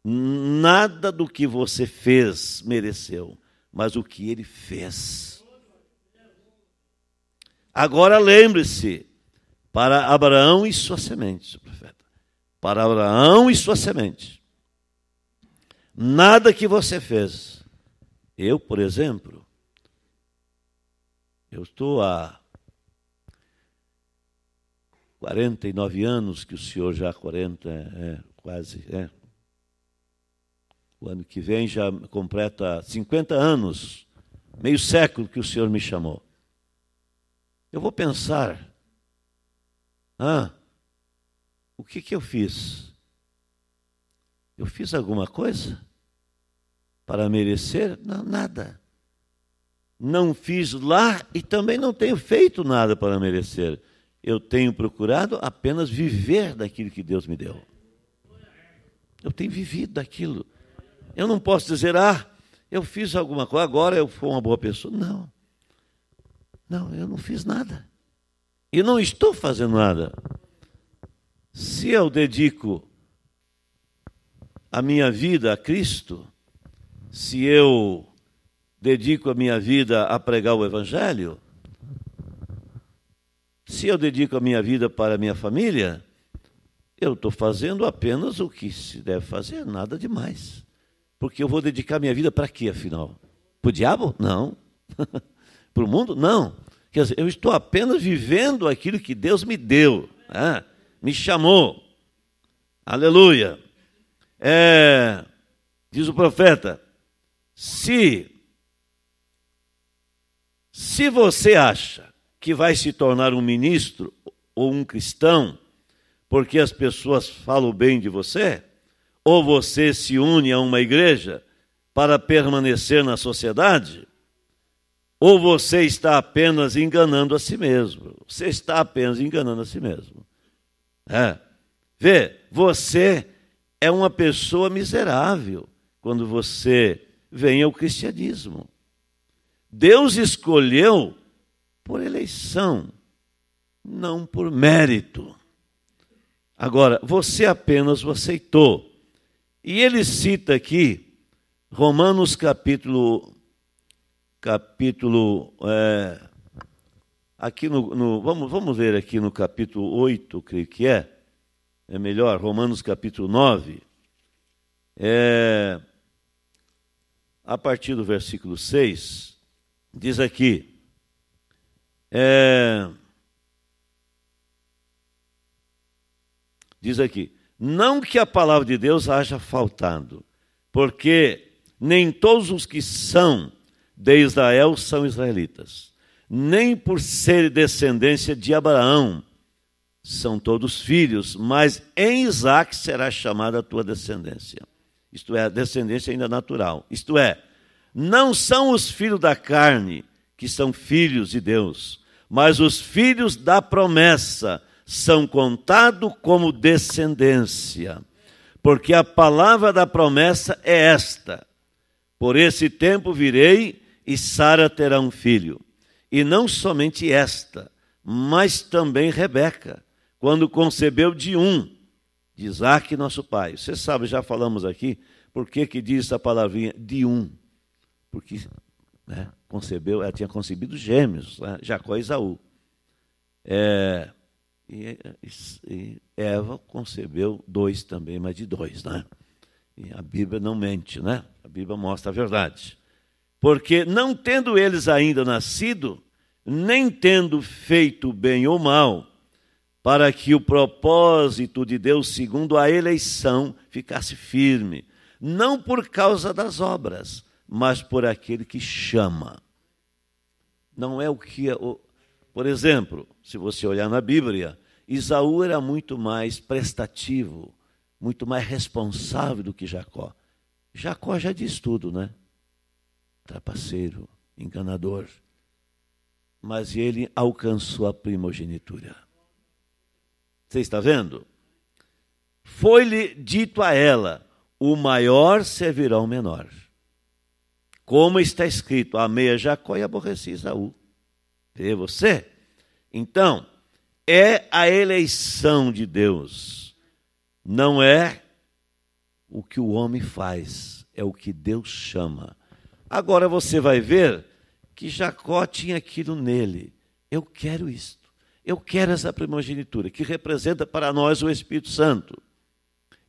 Nada do que você fez mereceu, mas o que ele fez. Agora lembre-se, para Abraão e sua semente, profeta. Para Abraão e sua semente. Nada que você fez. Eu, por exemplo, eu estou há 49 anos que o senhor já 40, é, quase, é. O ano que vem já completa 50 anos, meio século que o senhor me chamou. Eu vou pensar, ah, o que que eu fiz? Eu fiz alguma coisa para merecer? Não, nada não fiz lá e também não tenho feito nada para merecer. Eu tenho procurado apenas viver daquilo que Deus me deu. Eu tenho vivido daquilo. Eu não posso dizer, ah, eu fiz alguma coisa, agora eu fui uma boa pessoa. Não. Não, eu não fiz nada. E não estou fazendo nada. Se eu dedico a minha vida a Cristo, se eu dedico a minha vida a pregar o Evangelho? Se eu dedico a minha vida para a minha família, eu estou fazendo apenas o que se deve fazer, nada demais. Porque eu vou dedicar minha vida para quê, afinal? Para o diabo? Não. para o mundo? Não. Quer dizer, eu estou apenas vivendo aquilo que Deus me deu, né? me chamou. Aleluia. É, diz o profeta: se se você acha que vai se tornar um ministro ou um cristão porque as pessoas falam bem de você, ou você se une a uma igreja para permanecer na sociedade, ou você está apenas enganando a si mesmo. Você está apenas enganando a si mesmo. É. Vê, você é uma pessoa miserável quando você vem ao cristianismo. Deus escolheu por eleição, não por mérito. Agora, você apenas o aceitou. E ele cita aqui Romanos capítulo capítulo é, aqui no, no, vamos, vamos ver aqui no capítulo 8, creio que é. É melhor, Romanos capítulo 9. É, a partir do versículo 6 diz aqui, é, diz aqui, não que a palavra de Deus haja faltado, porque nem todos os que são de Israel são israelitas, nem por ser descendência de Abraão são todos filhos, mas em Isaac será chamada a tua descendência. Isto é, a descendência ainda natural. Isto é, não são os filhos da carne que são filhos de Deus, mas os filhos da promessa são contados como descendência. Porque a palavra da promessa é esta: Por esse tempo virei e Sara terá um filho. E não somente esta, mas também Rebeca, quando concebeu de um, de Isaac, nosso pai. Você sabe, já falamos aqui, por que, que diz essa palavrinha de um? porque né, concebeu, ela tinha concebido gêmeos, né, Jacó e Isaú. É, e, e, Eva concebeu dois também, mas de dois, né? E a Bíblia não mente, né? A Bíblia mostra a verdade. Porque não tendo eles ainda nascido, nem tendo feito bem ou mal, para que o propósito de Deus, segundo a eleição, ficasse firme, não por causa das obras, mas por aquele que chama. Não é o que. É por exemplo, se você olhar na Bíblia, Isaú era muito mais prestativo, muito mais responsável do que Jacó. Jacó já diz tudo, né? Trapaceiro, enganador. Mas ele alcançou a primogenitura. Você está vendo? Foi-lhe dito a ela: o maior servirá ao menor. Como está escrito, amei a Jacó e aborreci Isaú. Vê você? Então, é a eleição de Deus, não é o que o homem faz, é o que Deus chama. Agora você vai ver que Jacó tinha aquilo nele. Eu quero isto. Eu quero essa primogenitura, que representa para nós o Espírito Santo.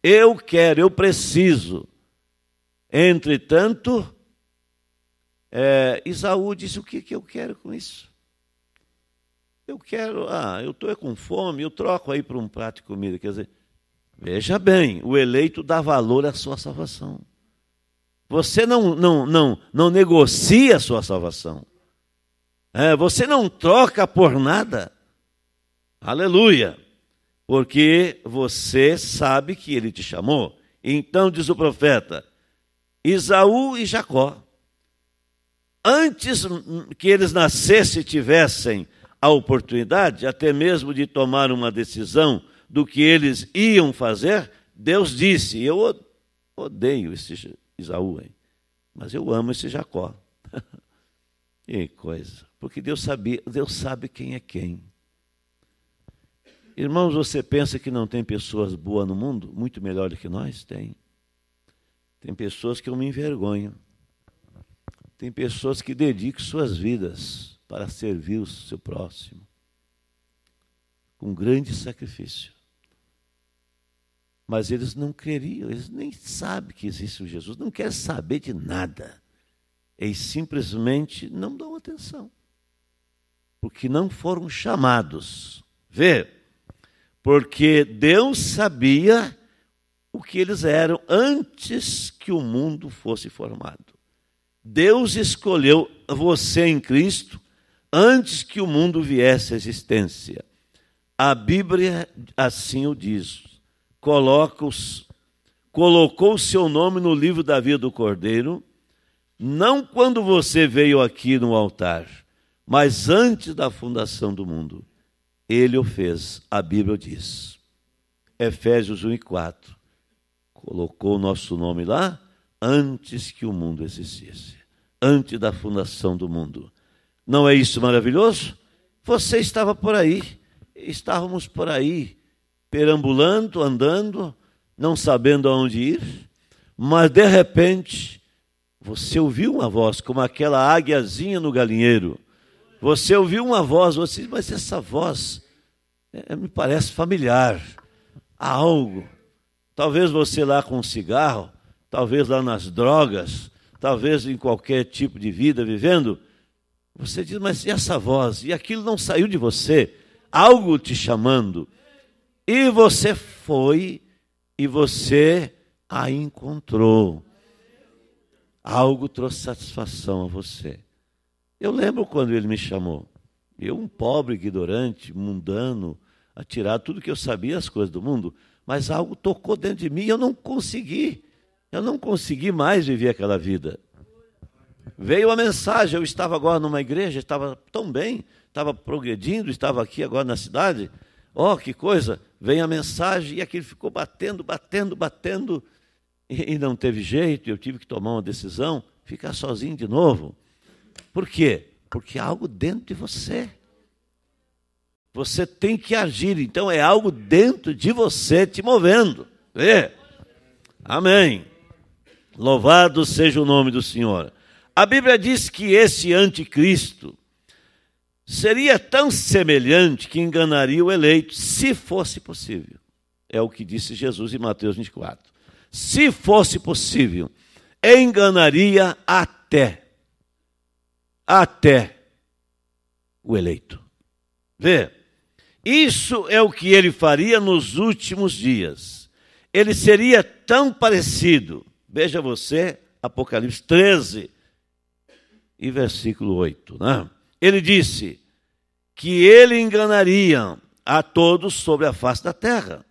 Eu quero, eu preciso. Entretanto, é, Isaú disse: O que, que eu quero com isso? Eu quero, ah, eu estou é com fome, eu troco aí para um prato de comida. Quer dizer, veja bem, o eleito dá valor à sua salvação. Você não, não, não, não negocia a sua salvação. É, você não troca por nada. Aleluia! Porque você sabe que ele te chamou. Então diz o profeta: Isaú e Jacó antes que eles nascessem, tivessem a oportunidade, até mesmo de tomar uma decisão do que eles iam fazer, Deus disse: Eu odeio esse Isaú, hein? mas eu amo esse Jacó. que coisa! Porque Deus sabia, Deus sabe quem é quem. Irmãos, você pensa que não tem pessoas boas no mundo? Muito melhor do que nós? Tem. Tem pessoas que eu me envergonho. Tem pessoas que dedicam suas vidas para servir o seu próximo, com grande sacrifício. Mas eles não queriam, eles nem sabem que existe um Jesus, não querem saber de nada. Eles simplesmente não dão atenção, porque não foram chamados. Vê, porque Deus sabia o que eles eram antes que o mundo fosse formado. Deus escolheu você em Cristo antes que o mundo viesse à existência. A Bíblia assim o diz. Coloca os, colocou o seu nome no livro da vida do Cordeiro, não quando você veio aqui no altar, mas antes da fundação do mundo. Ele o fez, a Bíblia diz. Efésios 1 e 4. Colocou o nosso nome lá, antes que o mundo existisse, antes da fundação do mundo. Não é isso maravilhoso? Você estava por aí, estávamos por aí, perambulando, andando, não sabendo aonde ir, mas de repente você ouviu uma voz, como aquela águiazinha no galinheiro. Você ouviu uma voz, você disse, mas essa voz é, é me parece familiar. Há algo. Talvez você lá com um cigarro, talvez lá nas drogas, talvez em qualquer tipo de vida vivendo, você diz, mas e essa voz? E aquilo não saiu de você, algo te chamando. E você foi e você a encontrou. Algo trouxe satisfação a você. Eu lembro quando ele me chamou. Eu, um pobre, ignorante, mundano, atirado, tudo que eu sabia, as coisas do mundo, mas algo tocou dentro de mim e eu não consegui eu não consegui mais viver aquela vida. Veio a mensagem, eu estava agora numa igreja, estava tão bem, estava progredindo, estava aqui agora na cidade. Oh, que coisa! Vem a mensagem e aquilo ficou batendo, batendo, batendo, e, não teve jeito, eu tive que tomar uma decisão, ficar sozinho de novo. Por quê? Porque há algo dentro de você. Você tem que agir, então é algo dentro de você te movendo. Vê? Amém. Louvado seja o nome do Senhor. A Bíblia diz que esse anticristo seria tão semelhante que enganaria o eleito, se fosse possível. É o que disse Jesus em Mateus 24. Se fosse possível, enganaria até até o eleito. Vê? Isso é o que ele faria nos últimos dias. Ele seria tão parecido Veja você, Apocalipse 13 e versículo 8. Né? Ele disse que ele enganaria a todos sobre a face da terra,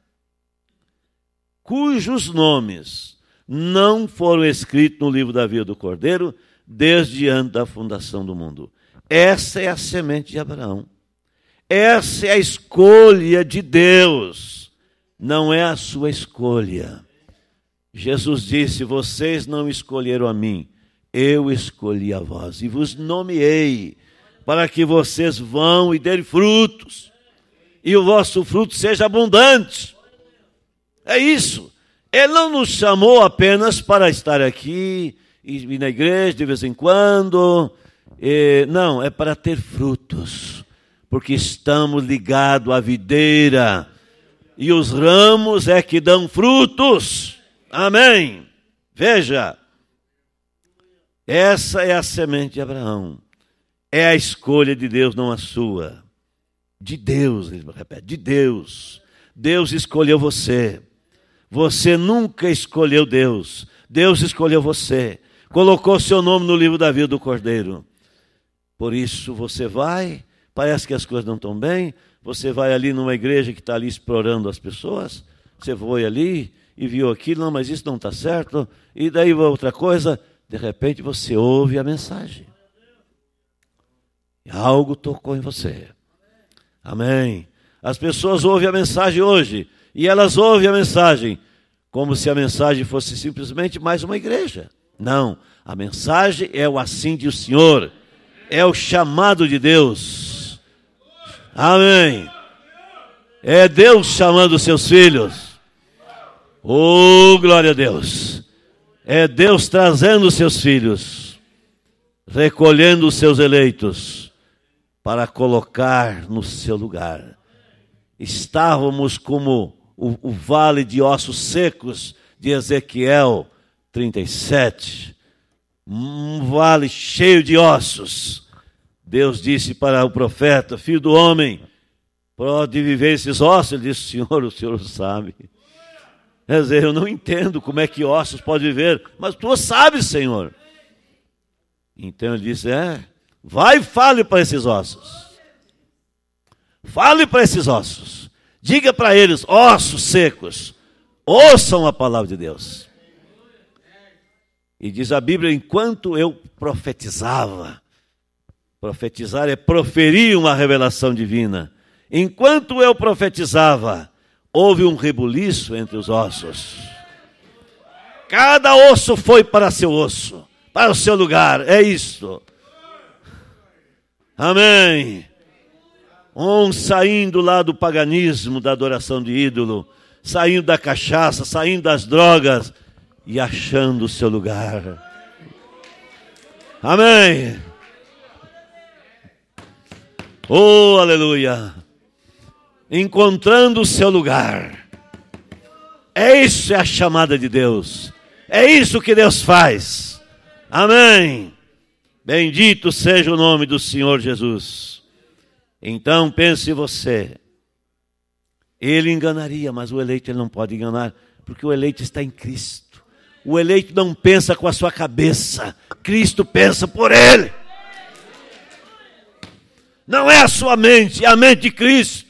cujos nomes não foram escritos no livro da vida do Cordeiro desde antes da fundação do mundo. Essa é a semente de Abraão. Essa é a escolha de Deus. Não é a sua escolha. Jesus disse: Vocês não escolheram a mim, eu escolhi a vós e vos nomeei, para que vocês vão e dêem frutos, e o vosso fruto seja abundante. É isso. Ele não nos chamou apenas para estar aqui e na igreja de vez em quando. E, não, é para ter frutos, porque estamos ligados à videira e os ramos é que dão frutos. Amém. Veja, essa é a semente de Abraão. É a escolha de Deus, não a sua. De Deus, ele repete, de Deus. Deus escolheu você. Você nunca escolheu Deus. Deus escolheu você. Colocou seu nome no livro da vida do Cordeiro. Por isso você vai, parece que as coisas não estão bem. Você vai ali numa igreja que está ali explorando as pessoas. Você foi ali, e viu aquilo, não, mas isso não está certo, e daí outra coisa, de repente você ouve a mensagem. Algo tocou em você. Amém. As pessoas ouvem a mensagem hoje, e elas ouvem a mensagem como se a mensagem fosse simplesmente mais uma igreja. Não, a mensagem é o assim de o Senhor, é o chamado de Deus. Amém. É Deus chamando os seus filhos. Oh, glória a Deus! É Deus trazendo seus filhos, recolhendo os seus eleitos, para colocar no seu lugar. Estávamos como o, o vale de ossos secos de Ezequiel 37, um vale cheio de ossos. Deus disse para o profeta: Filho do homem, pode viver esses ossos? Ele disse: Senhor, o senhor sabe. Quer dizer, eu não entendo como é que ossos podem viver, mas tu sabes, Senhor. Então ele disse: É, vai e fale para esses ossos. Fale para esses ossos. Diga para eles, ossos secos, ouçam a palavra de Deus. E diz a Bíblia: enquanto eu profetizava, profetizar é proferir uma revelação divina. Enquanto eu profetizava, houve um rebuliço entre os ossos. Cada osso foi para seu osso, para o seu lugar. É isto. Amém. Um saindo lá do paganismo, da adoração de ídolo, saindo da cachaça, saindo das drogas e achando o seu lugar. Amém. Oh, aleluia encontrando o seu lugar. É isso é a chamada de Deus. É isso que Deus faz. Amém. Bendito seja o nome do Senhor Jesus. Então pense você. Ele enganaria, mas o eleito ele não pode enganar, porque o eleito está em Cristo. O eleito não pensa com a sua cabeça. Cristo pensa por ele. Não é a sua mente, é a mente de Cristo.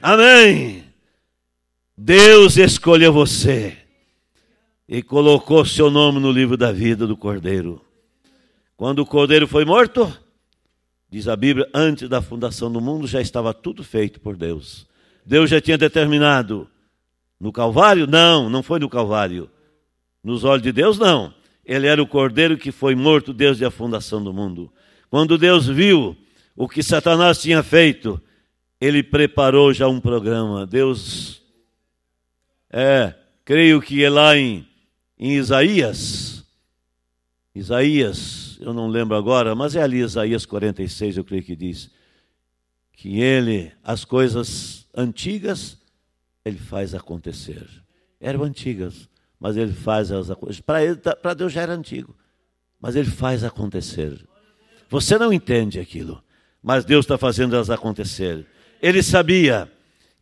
Amém. Deus escolheu você e colocou seu nome no livro da vida do Cordeiro. Quando o Cordeiro foi morto, diz a Bíblia, antes da fundação do mundo já estava tudo feito por Deus. Deus já tinha determinado. No Calvário? Não, não foi no Calvário. Nos olhos de Deus, não. Ele era o Cordeiro que foi morto desde a fundação do mundo. Quando Deus viu o que Satanás tinha feito, ele preparou já um programa. Deus, é, creio que é lá em, em Isaías, Isaías, eu não lembro agora, mas é ali Isaías 46, eu creio que diz, que ele, as coisas antigas, ele faz acontecer. Eram antigas, mas ele faz as coisas. Para ele, para Deus já era antigo, mas ele faz acontecer. Você não entende aquilo, mas Deus está fazendo elas acontecer ele sabia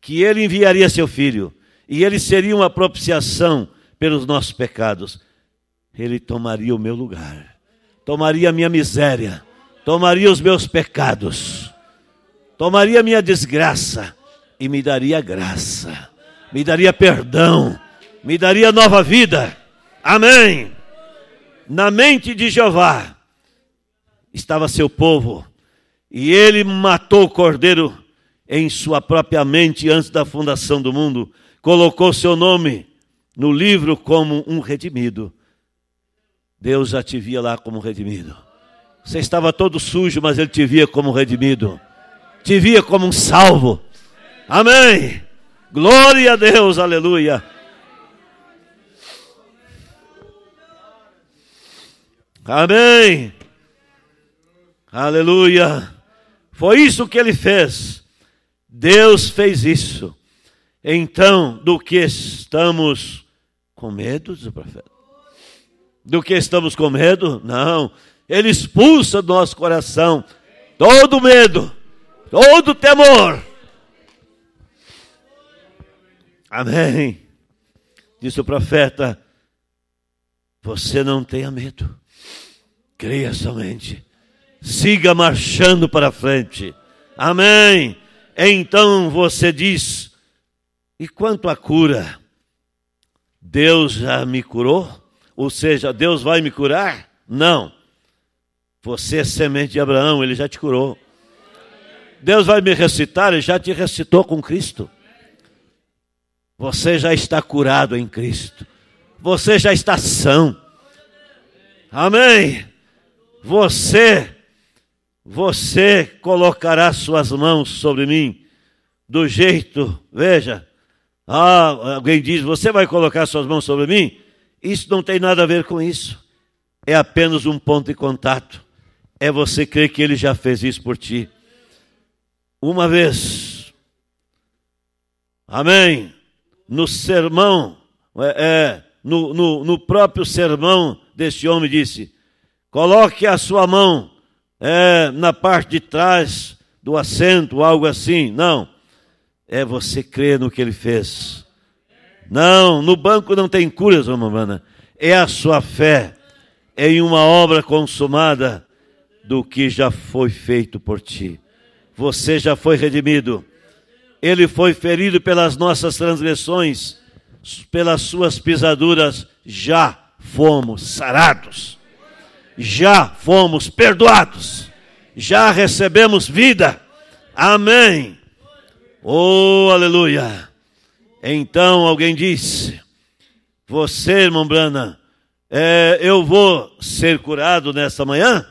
que ele enviaria seu filho e ele seria uma propiciação pelos nossos pecados. Ele tomaria o meu lugar, tomaria a minha miséria, tomaria os meus pecados, tomaria a minha desgraça e me daria graça, me daria perdão, me daria nova vida. Amém. Na mente de Jeová estava seu povo, e ele matou o cordeiro em sua própria mente antes da fundação do mundo, colocou seu nome no livro como um redimido. Deus já te via lá como redimido. Você estava todo sujo, mas ele te via como redimido. Te via como um salvo. Amém. Glória a Deus, aleluia. Amém. Aleluia. Foi isso que ele fez. Deus fez isso. Então, do que estamos com medo, diz o profeta? Do que estamos com medo? Não. Ele expulsa do nosso coração todo medo, todo temor. Amém. Disse o profeta: Você não tenha medo, creia somente, siga marchando para frente. Amém. Então você diz: e quanto à cura? Deus já me curou? Ou seja, Deus vai me curar? Não. Você é semente de Abraão, ele já te curou. Deus vai me recitar, ele já te recitou com Cristo. Você já está curado em Cristo. Você já está são. Amém. Você você colocará suas mãos sobre mim do jeito, veja, ah, alguém diz, você vai colocar suas mãos sobre mim? Isso não tem nada a ver com isso. É apenas um ponto de contato. É você crer que ele já fez isso por ti. Uma vez. Amém. No sermão, é, é no, no, no próprio sermão desse homem disse: coloque a sua mão é, na parte de trás do assento, algo assim. Não. É você crer no que ele fez. Não, no banco não tem curas, mamãe. É a sua fé em uma obra consumada do que já foi feito por ti. Você já foi redimido. Ele foi ferido pelas nossas transgressões, pelas suas pisaduras, já fomos sarados já fomos perdoados, já recebemos vida. Amém. Oh, aleluia. Então alguém disse: Você, irmão Brana, é, eu vou ser curado nesta manhã?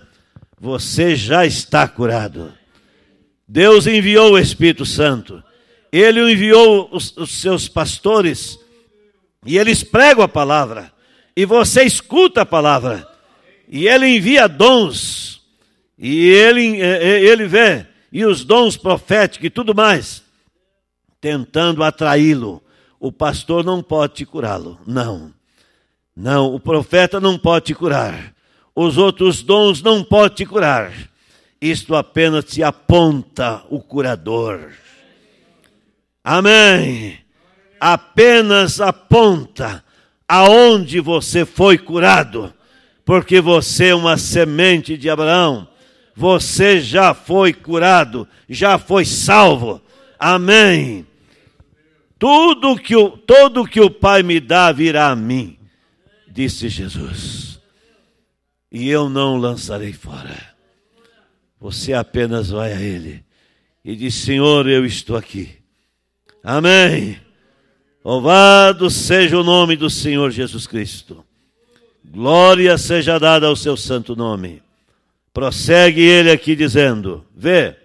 Você já está curado. Deus enviou o Espírito Santo. Ele enviou os, os seus pastores e eles pregam a palavra. E você escuta a palavra e ele envia dons, e ele, é, é, ele vê, e os dons proféticos e tudo mais, tentando atraí-lo. O pastor não pode curá-lo, não. Não, o profeta não pode te curar. Os outros dons não podem te curar. Isto apenas se aponta o curador. Amém. Apenas aponta aonde você foi curado porque você é uma semente de Abraão. Você já foi curado, já foi salvo. Amém. Tudo que o, todo que o Pai me dá virá a mim, disse Jesus. E eu não o lançarei fora. Você apenas vai a Ele e diz: Senhor, eu estou aqui. Amém. Louvado seja o nome do Senhor Jesus Cristo. Glória seja dada ao seu santo nome. Prossegue ele aqui dizendo: Vê,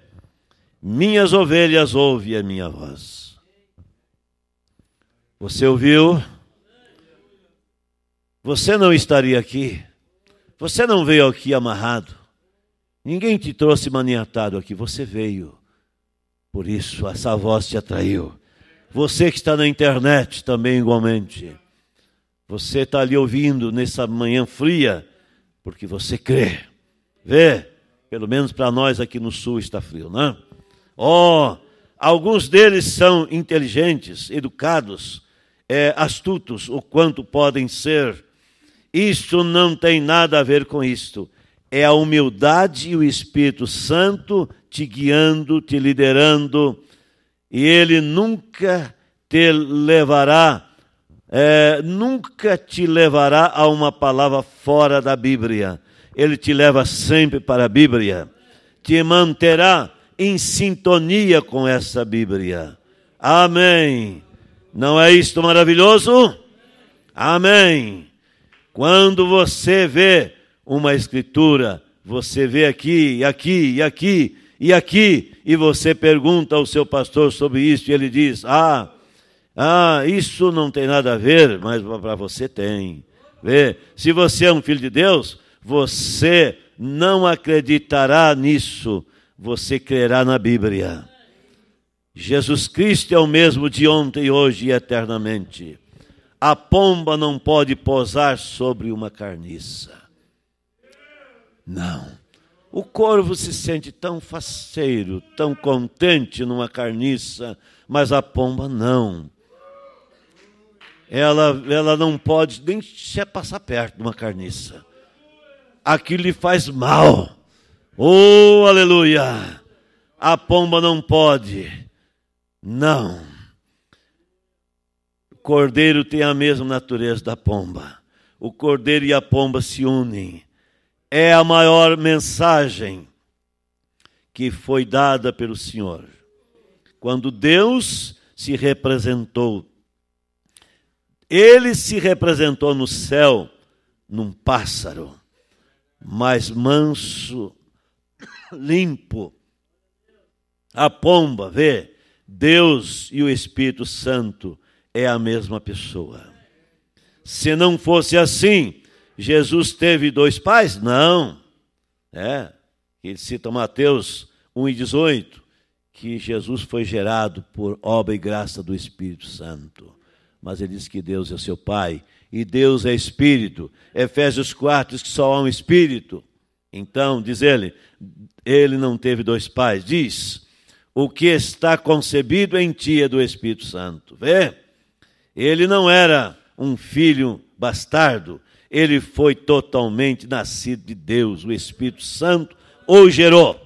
minhas ovelhas ouve a minha voz. Você ouviu? Você não estaria aqui. Você não veio aqui amarrado. Ninguém te trouxe maniatado aqui. Você veio. Por isso, essa voz te atraiu. Você que está na internet também, igualmente. Você está ali ouvindo nessa manhã fria, porque você crê. Vê, pelo menos para nós aqui no sul está frio, não? Né? Oh, alguns deles são inteligentes, educados, é, astutos, o quanto podem ser. Isto não tem nada a ver com isto. É a humildade e o Espírito Santo te guiando, te liderando, e ele nunca te levará é, nunca te levará a uma palavra fora da Bíblia. Ele te leva sempre para a Bíblia. Te manterá em sintonia com essa Bíblia. Amém. Não é isto maravilhoso? Amém. Quando você vê uma escritura, você vê aqui, e aqui, e aqui, e aqui, e você pergunta ao seu pastor sobre isso, e ele diz: Ah, ah, isso não tem nada a ver, mas para você tem. Vê, se você é um filho de Deus, você não acreditará nisso, você crerá na Bíblia. Jesus Cristo é o mesmo de ontem, hoje e eternamente. A pomba não pode posar sobre uma carniça. Não. O corvo se sente tão faceiro, tão contente numa carniça, mas a pomba não ela, ela não pode nem passar perto de uma carniça. Aquilo lhe faz mal. Oh, aleluia! A pomba não pode. Não. O cordeiro tem a mesma natureza da pomba. O cordeiro e a pomba se unem. É a maior mensagem que foi dada pelo Senhor. Quando Deus se representou ele se representou no céu num pássaro, mas manso, limpo. A pomba, vê, Deus e o Espírito Santo é a mesma pessoa. Se não fosse assim, Jesus teve dois pais? Não. É, ele cita Mateus 1,18, que Jesus foi gerado por obra e graça do Espírito Santo mas ele diz que Deus é seu Pai e Deus é Espírito. Efésios 4 diz que só há um Espírito. Então, diz ele, ele não teve dois pais. Diz, o que está concebido em ti é do Espírito Santo. Vê? Ele não era um filho bastardo, ele foi totalmente nascido de Deus, o Espírito Santo o gerou.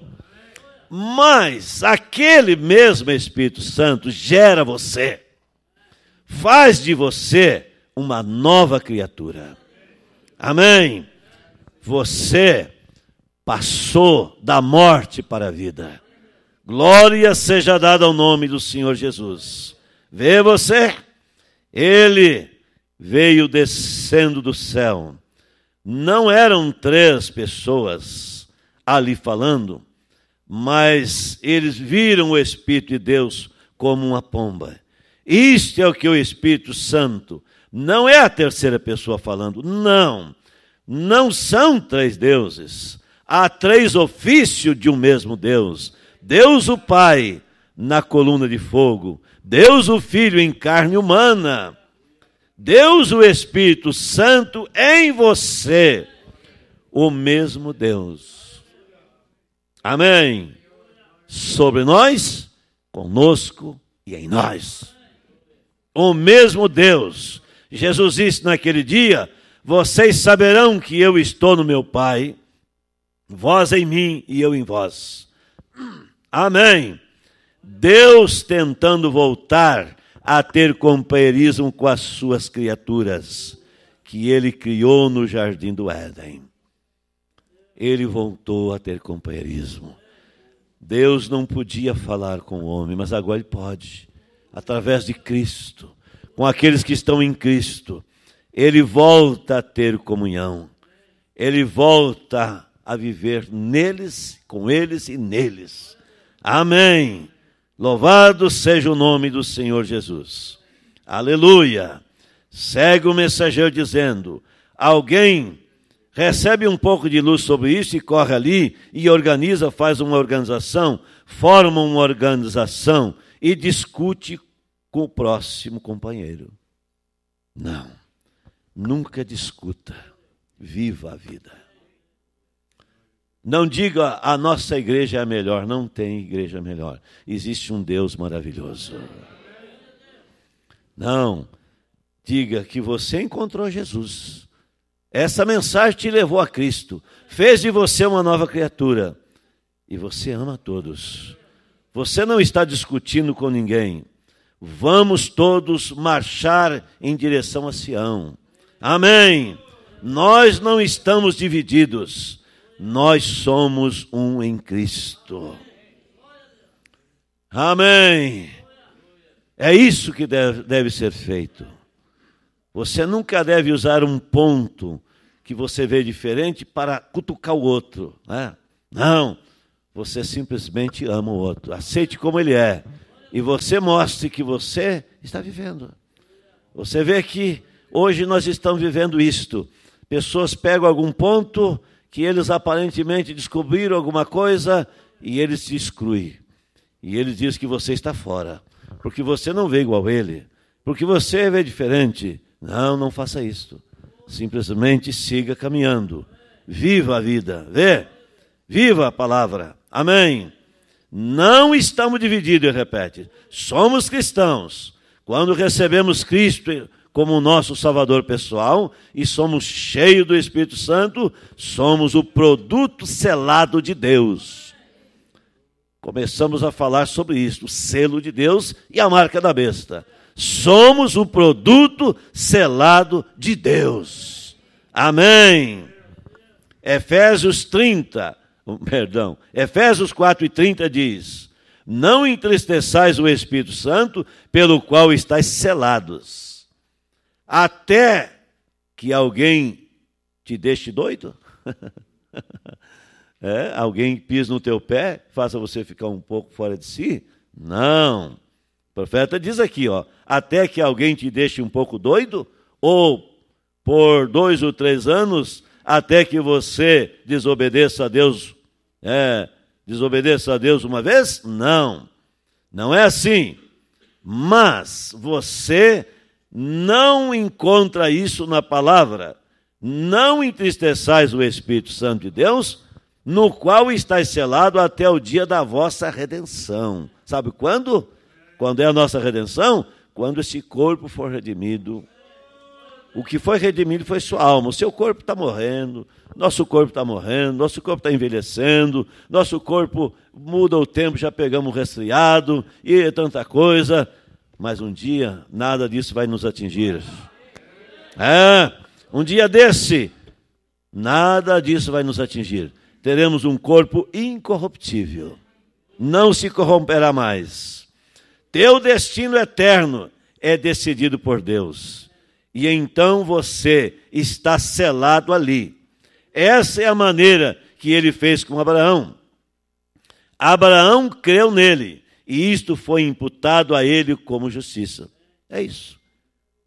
Mas aquele mesmo Espírito Santo gera você faz de você uma nova criatura. Amém. Você passou da morte para a vida. Glória seja dada ao nome do Senhor Jesus. Vê você, ele veio descendo do céu. Não eram três pessoas ali falando, mas eles viram o Espírito de Deus como uma pomba isto é o que o Espírito Santo, não é a terceira pessoa falando, não. Não são três deuses. Há três ofícios de um mesmo Deus. Deus o Pai na coluna de fogo, Deus o Filho em carne humana, Deus o Espírito Santo em você, o mesmo Deus. Amém. Sobre nós, conosco e em nós o mesmo Deus. Jesus disse naquele dia: Vocês saberão que eu estou no meu Pai, vós em mim e eu em vós. Amém. Deus tentando voltar a ter companheirismo com as suas criaturas, que ele criou no jardim do Éden. Ele voltou a ter companheirismo. Deus não podia falar com o homem, mas agora ele pode através de Cristo, com aqueles que estão em Cristo, ele volta a ter comunhão, ele volta a viver neles, com eles e neles. Amém. Louvado seja o nome do Senhor Jesus. Aleluia. Segue o mensageiro dizendo: alguém recebe um pouco de luz sobre isso e corre ali e organiza, faz uma organização, forma uma organização e discute com o próximo companheiro. Não, nunca discuta, viva a vida. Não diga a nossa igreja é a melhor, não tem igreja melhor. Existe um Deus maravilhoso. Não, diga que você encontrou Jesus. Essa mensagem te levou a Cristo, fez de você uma nova criatura e você ama todos. Você não está discutindo com ninguém. Vamos todos marchar em direção a Sião. Amém. Nós não estamos divididos. Nós somos um em Cristo. Amém. É isso que deve, ser feito. Você nunca deve usar um ponto que você vê diferente para cutucar o outro. Né? Não. Você simplesmente ama o outro. Aceite como ele é e você mostre que você está vivendo. Você vê que hoje nós estamos vivendo isto. Pessoas pegam algum ponto que eles aparentemente descobriram alguma coisa e eles se excluem. E ele diz que você está fora, porque você não vê igual ele, porque você vê diferente. Não, não faça isto. Simplesmente siga caminhando. Viva a vida. Vê? Viva a palavra. Amém. Não estamos divididos, repete. Somos cristãos. Quando recebemos Cristo como nosso Salvador pessoal e somos cheios do Espírito Santo, somos o produto selado de Deus. Começamos a falar sobre isso, o selo de Deus e a marca da besta. Somos o produto selado de Deus. Amém. Efésios 30, perdão, Efésios 4,30 e diz, não entristeçais o Espírito Santo, pelo qual estáis selados, até que alguém te deixe doido. é, alguém pisa no teu pé, faça você ficar um pouco fora de si? Não. O profeta diz aqui, ó, até que alguém te deixe um pouco doido, ou por dois ou três anos, até que você desobedeça a Deus é, desobedeça a Deus uma vez? Não, não é assim. Mas você não encontra isso na palavra. Não entristeçais o Espírito Santo de Deus, no qual estáis selado até o dia da vossa redenção. Sabe quando? Quando é a nossa redenção? Quando esse corpo for redimido o que foi redimido foi sua alma. O seu corpo está morrendo, nosso corpo está morrendo, nosso corpo está envelhecendo, nosso corpo muda o tempo, já pegamos um resfriado e é tanta coisa. Mas um dia nada disso vai nos atingir. É, um dia desse, nada disso vai nos atingir. Teremos um corpo incorruptível, não se corromperá mais. Teu destino eterno é decidido por Deus e então você está selado ali. Essa é a maneira que ele fez com Abraão. Abraão creu nele, e isto foi imputado a ele como justiça. É isso.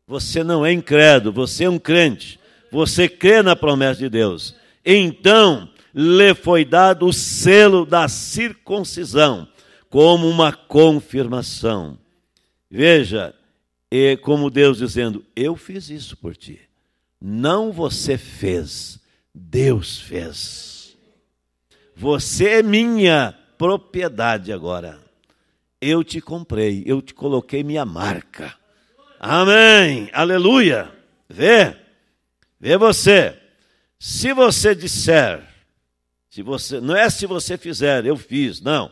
Você não é incrédulo, você é um crente. Você crê na promessa de Deus. Então lhe foi dado o selo da circuncisão como uma confirmação. Veja, e como Deus dizendo: Eu fiz isso por ti. Não você fez, Deus fez. Você é minha propriedade agora. Eu te comprei, eu te coloquei minha marca. Amém. Aleluia. Vê. Vê você. Se você disser, se você, não é se você fizer, eu fiz, não.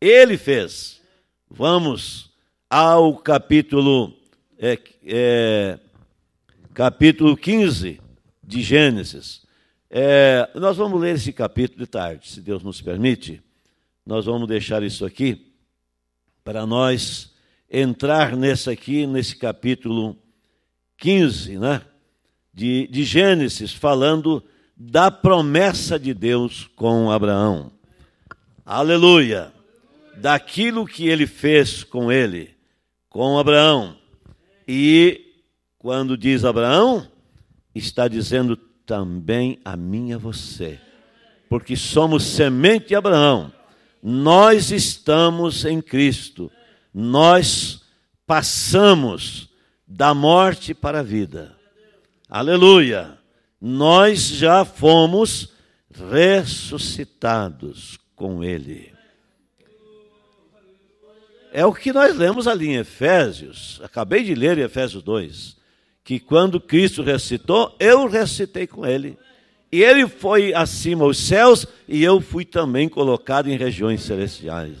Ele fez. Vamos ao capítulo é, é, capítulo 15 de Gênesis. É, nós vamos ler esse capítulo de tarde, se Deus nos permite. Nós vamos deixar isso aqui para nós entrar nesse aqui, nesse capítulo 15, né? De, de Gênesis, falando da promessa de Deus com Abraão. Aleluia! Daquilo que ele fez com ele, com Abraão. E quando diz Abraão, está dizendo também a mim e a você, porque somos semente de Abraão, nós estamos em Cristo, nós passamos da morte para a vida. Aleluia! Nós já fomos ressuscitados com Ele. É o que nós lemos ali em Efésios. Acabei de ler em Efésios 2. Que quando Cristo recitou, eu recitei com ele. E ele foi acima aos céus e eu fui também colocado em regiões celestiais.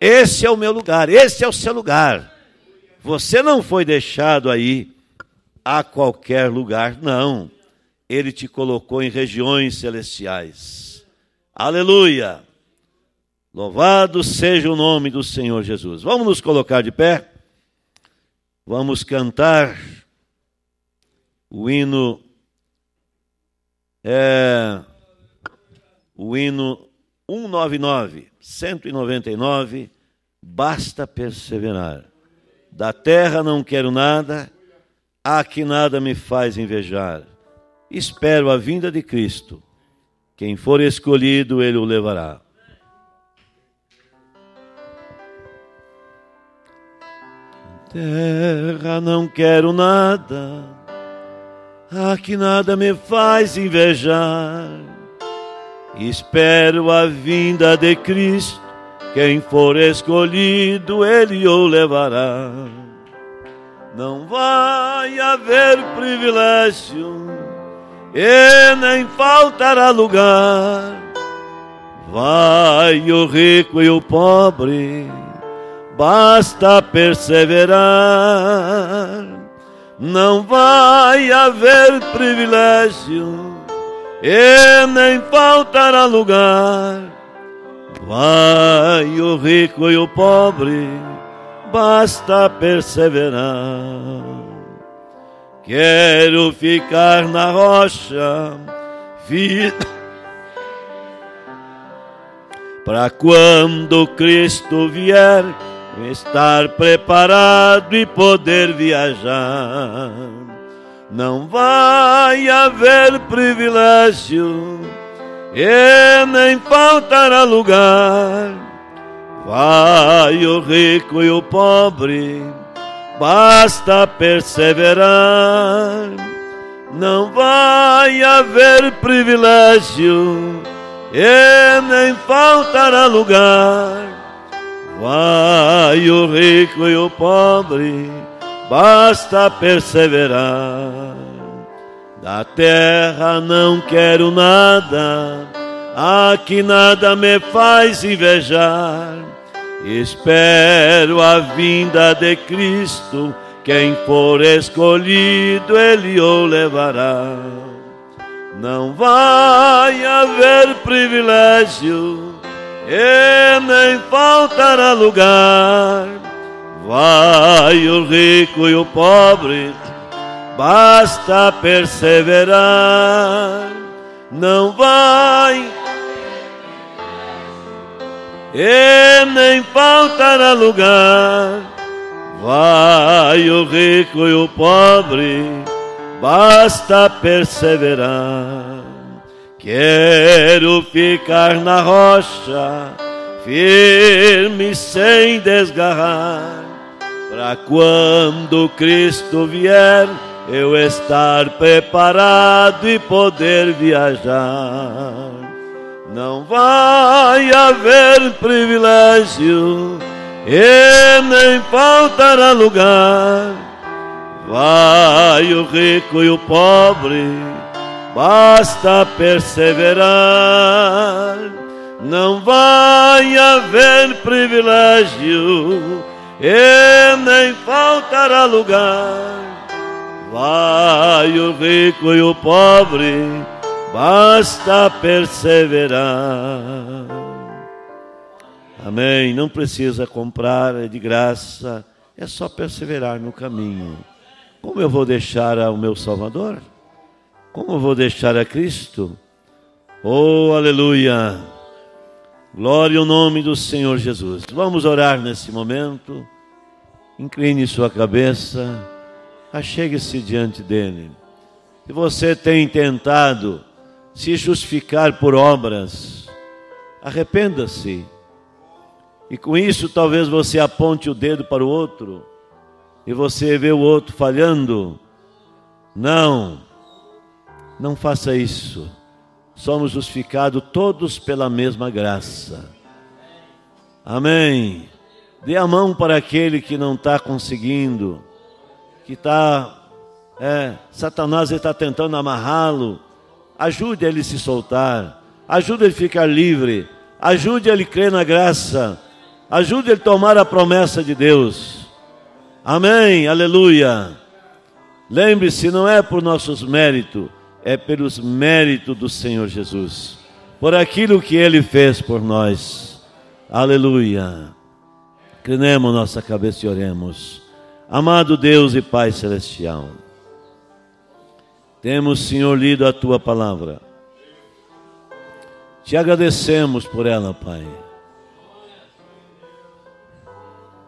Esse é o meu lugar, esse é o seu lugar. Você não foi deixado aí a qualquer lugar, não. Ele te colocou em regiões celestiais. Aleluia! Louvado seja o nome do Senhor Jesus. Vamos nos colocar de pé. Vamos cantar o hino. É, o hino 199, 199. Basta perseverar. Da terra não quero nada, há que nada me faz invejar. Espero a vinda de Cristo. Quem for escolhido, ele o levará. Terra não quero nada, aqui nada me faz invejar. Espero a vinda de Cristo, quem for escolhido, Ele o levará. Não vai haver privilégio e nem faltará lugar. Vai o rico e o pobre basta perseverar. Não vai haver privilégio e nem faltará lugar. Vai o rico e o pobre, basta perseverar. Quero ficar na rocha, fi... para quando Cristo vier estar preparado e poder viajar. Não vai haver privilégio e nem faltará lugar. Vai o rico e o pobre, basta perseverar. Não vai haver privilégio e nem faltará lugar Vai o rico e o pobre, basta perseverar. Da terra não quero nada, aqui nada me faz invejar. Espero a vinda de Cristo, quem for escolhido, ele o levará. Não vai haver privilégio e nem faltará lugar. Vai o rico e o pobre, basta perseverar. Não vai e nem faltará lugar. Vai o rico e o pobre, basta perseverar. Quero ficar na rocha, firme sem desgarrar, para quando Cristo vier, eu estar preparado e poder viajar. Não vai haver privilégio e nem faltará lugar. Vai o rico e o pobre basta perseverar. Não vai haver privilégio e nem faltará lugar. Vai o rico e o pobre, basta perseverar. Amém. Não precisa comprar, é de graça, é só perseverar no caminho. Como eu vou deixar o meu Salvador? Como vou deixar a Cristo? Oh, aleluia! Glória ao nome do Senhor Jesus. Vamos orar nesse momento. Incline sua cabeça, achegue-se diante dele. Se você tem tentado se justificar por obras, arrependa-se. E com isso, talvez você aponte o dedo para o outro e você vê o outro falhando. Não. Não faça isso. Somos justificados todos pela mesma graça. Amém. Dê a mão para aquele que não está conseguindo, que está. É, Satanás está tentando amarrá-lo. Ajude ele se soltar. Ajude ele ficar livre. Ajude ele crer na graça. Ajude ele tomar a promessa de Deus. Amém. Aleluia. Lembre-se, não é por nossos méritos é pelos méritos do Senhor Jesus, por aquilo que ele fez por nós. Aleluia. Crenemos nossa cabeça e oremos. Amado Deus e Pai Celestial, temos, Senhor, lido a tua palavra. Te agradecemos por ela, Pai.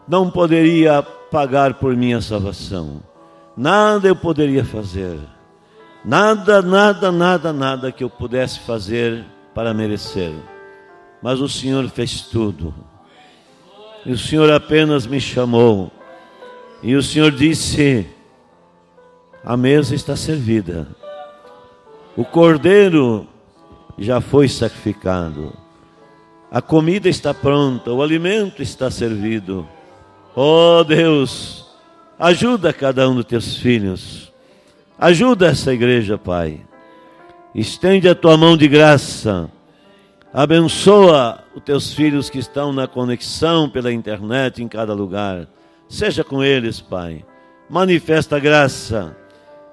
Não poderia pagar por minha salvação, nada eu poderia fazer Nada, nada, nada, nada que eu pudesse fazer para merecer. Mas o Senhor fez tudo. E o Senhor apenas me chamou. E o Senhor disse: A mesa está servida. O cordeiro já foi sacrificado. A comida está pronta, o alimento está servido. Oh Deus, ajuda cada um dos teus filhos Ajuda essa igreja, Pai. Estende a tua mão de graça. Abençoa os teus filhos que estão na conexão pela internet em cada lugar. Seja com eles, Pai. Manifesta a graça.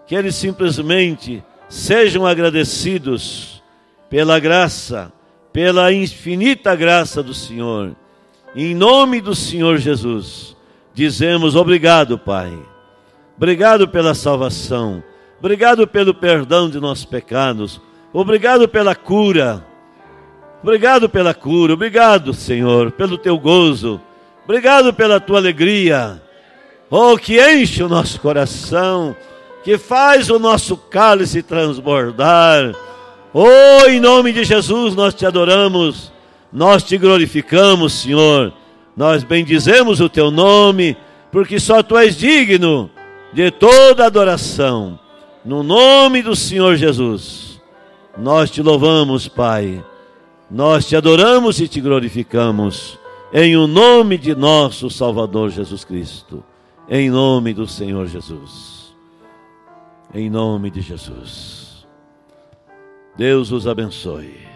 Que eles simplesmente sejam agradecidos pela graça, pela infinita graça do Senhor. Em nome do Senhor Jesus, dizemos obrigado, Pai. Obrigado pela salvação. Obrigado pelo perdão de nossos pecados. Obrigado pela cura. Obrigado pela cura. Obrigado, Senhor, pelo teu gozo. Obrigado pela tua alegria. Oh, que enche o nosso coração, que faz o nosso cálice transbordar. Oh, em nome de Jesus nós te adoramos, nós te glorificamos, Senhor. Nós bendizemos o teu nome, porque só tu és digno de toda adoração no nome do Senhor Jesus, nós te louvamos, Pai. Nós te adoramos e te glorificamos. Em o nome de nosso Salvador Jesus Cristo. Em nome do Senhor Jesus. Em nome de Jesus. Deus os abençoe.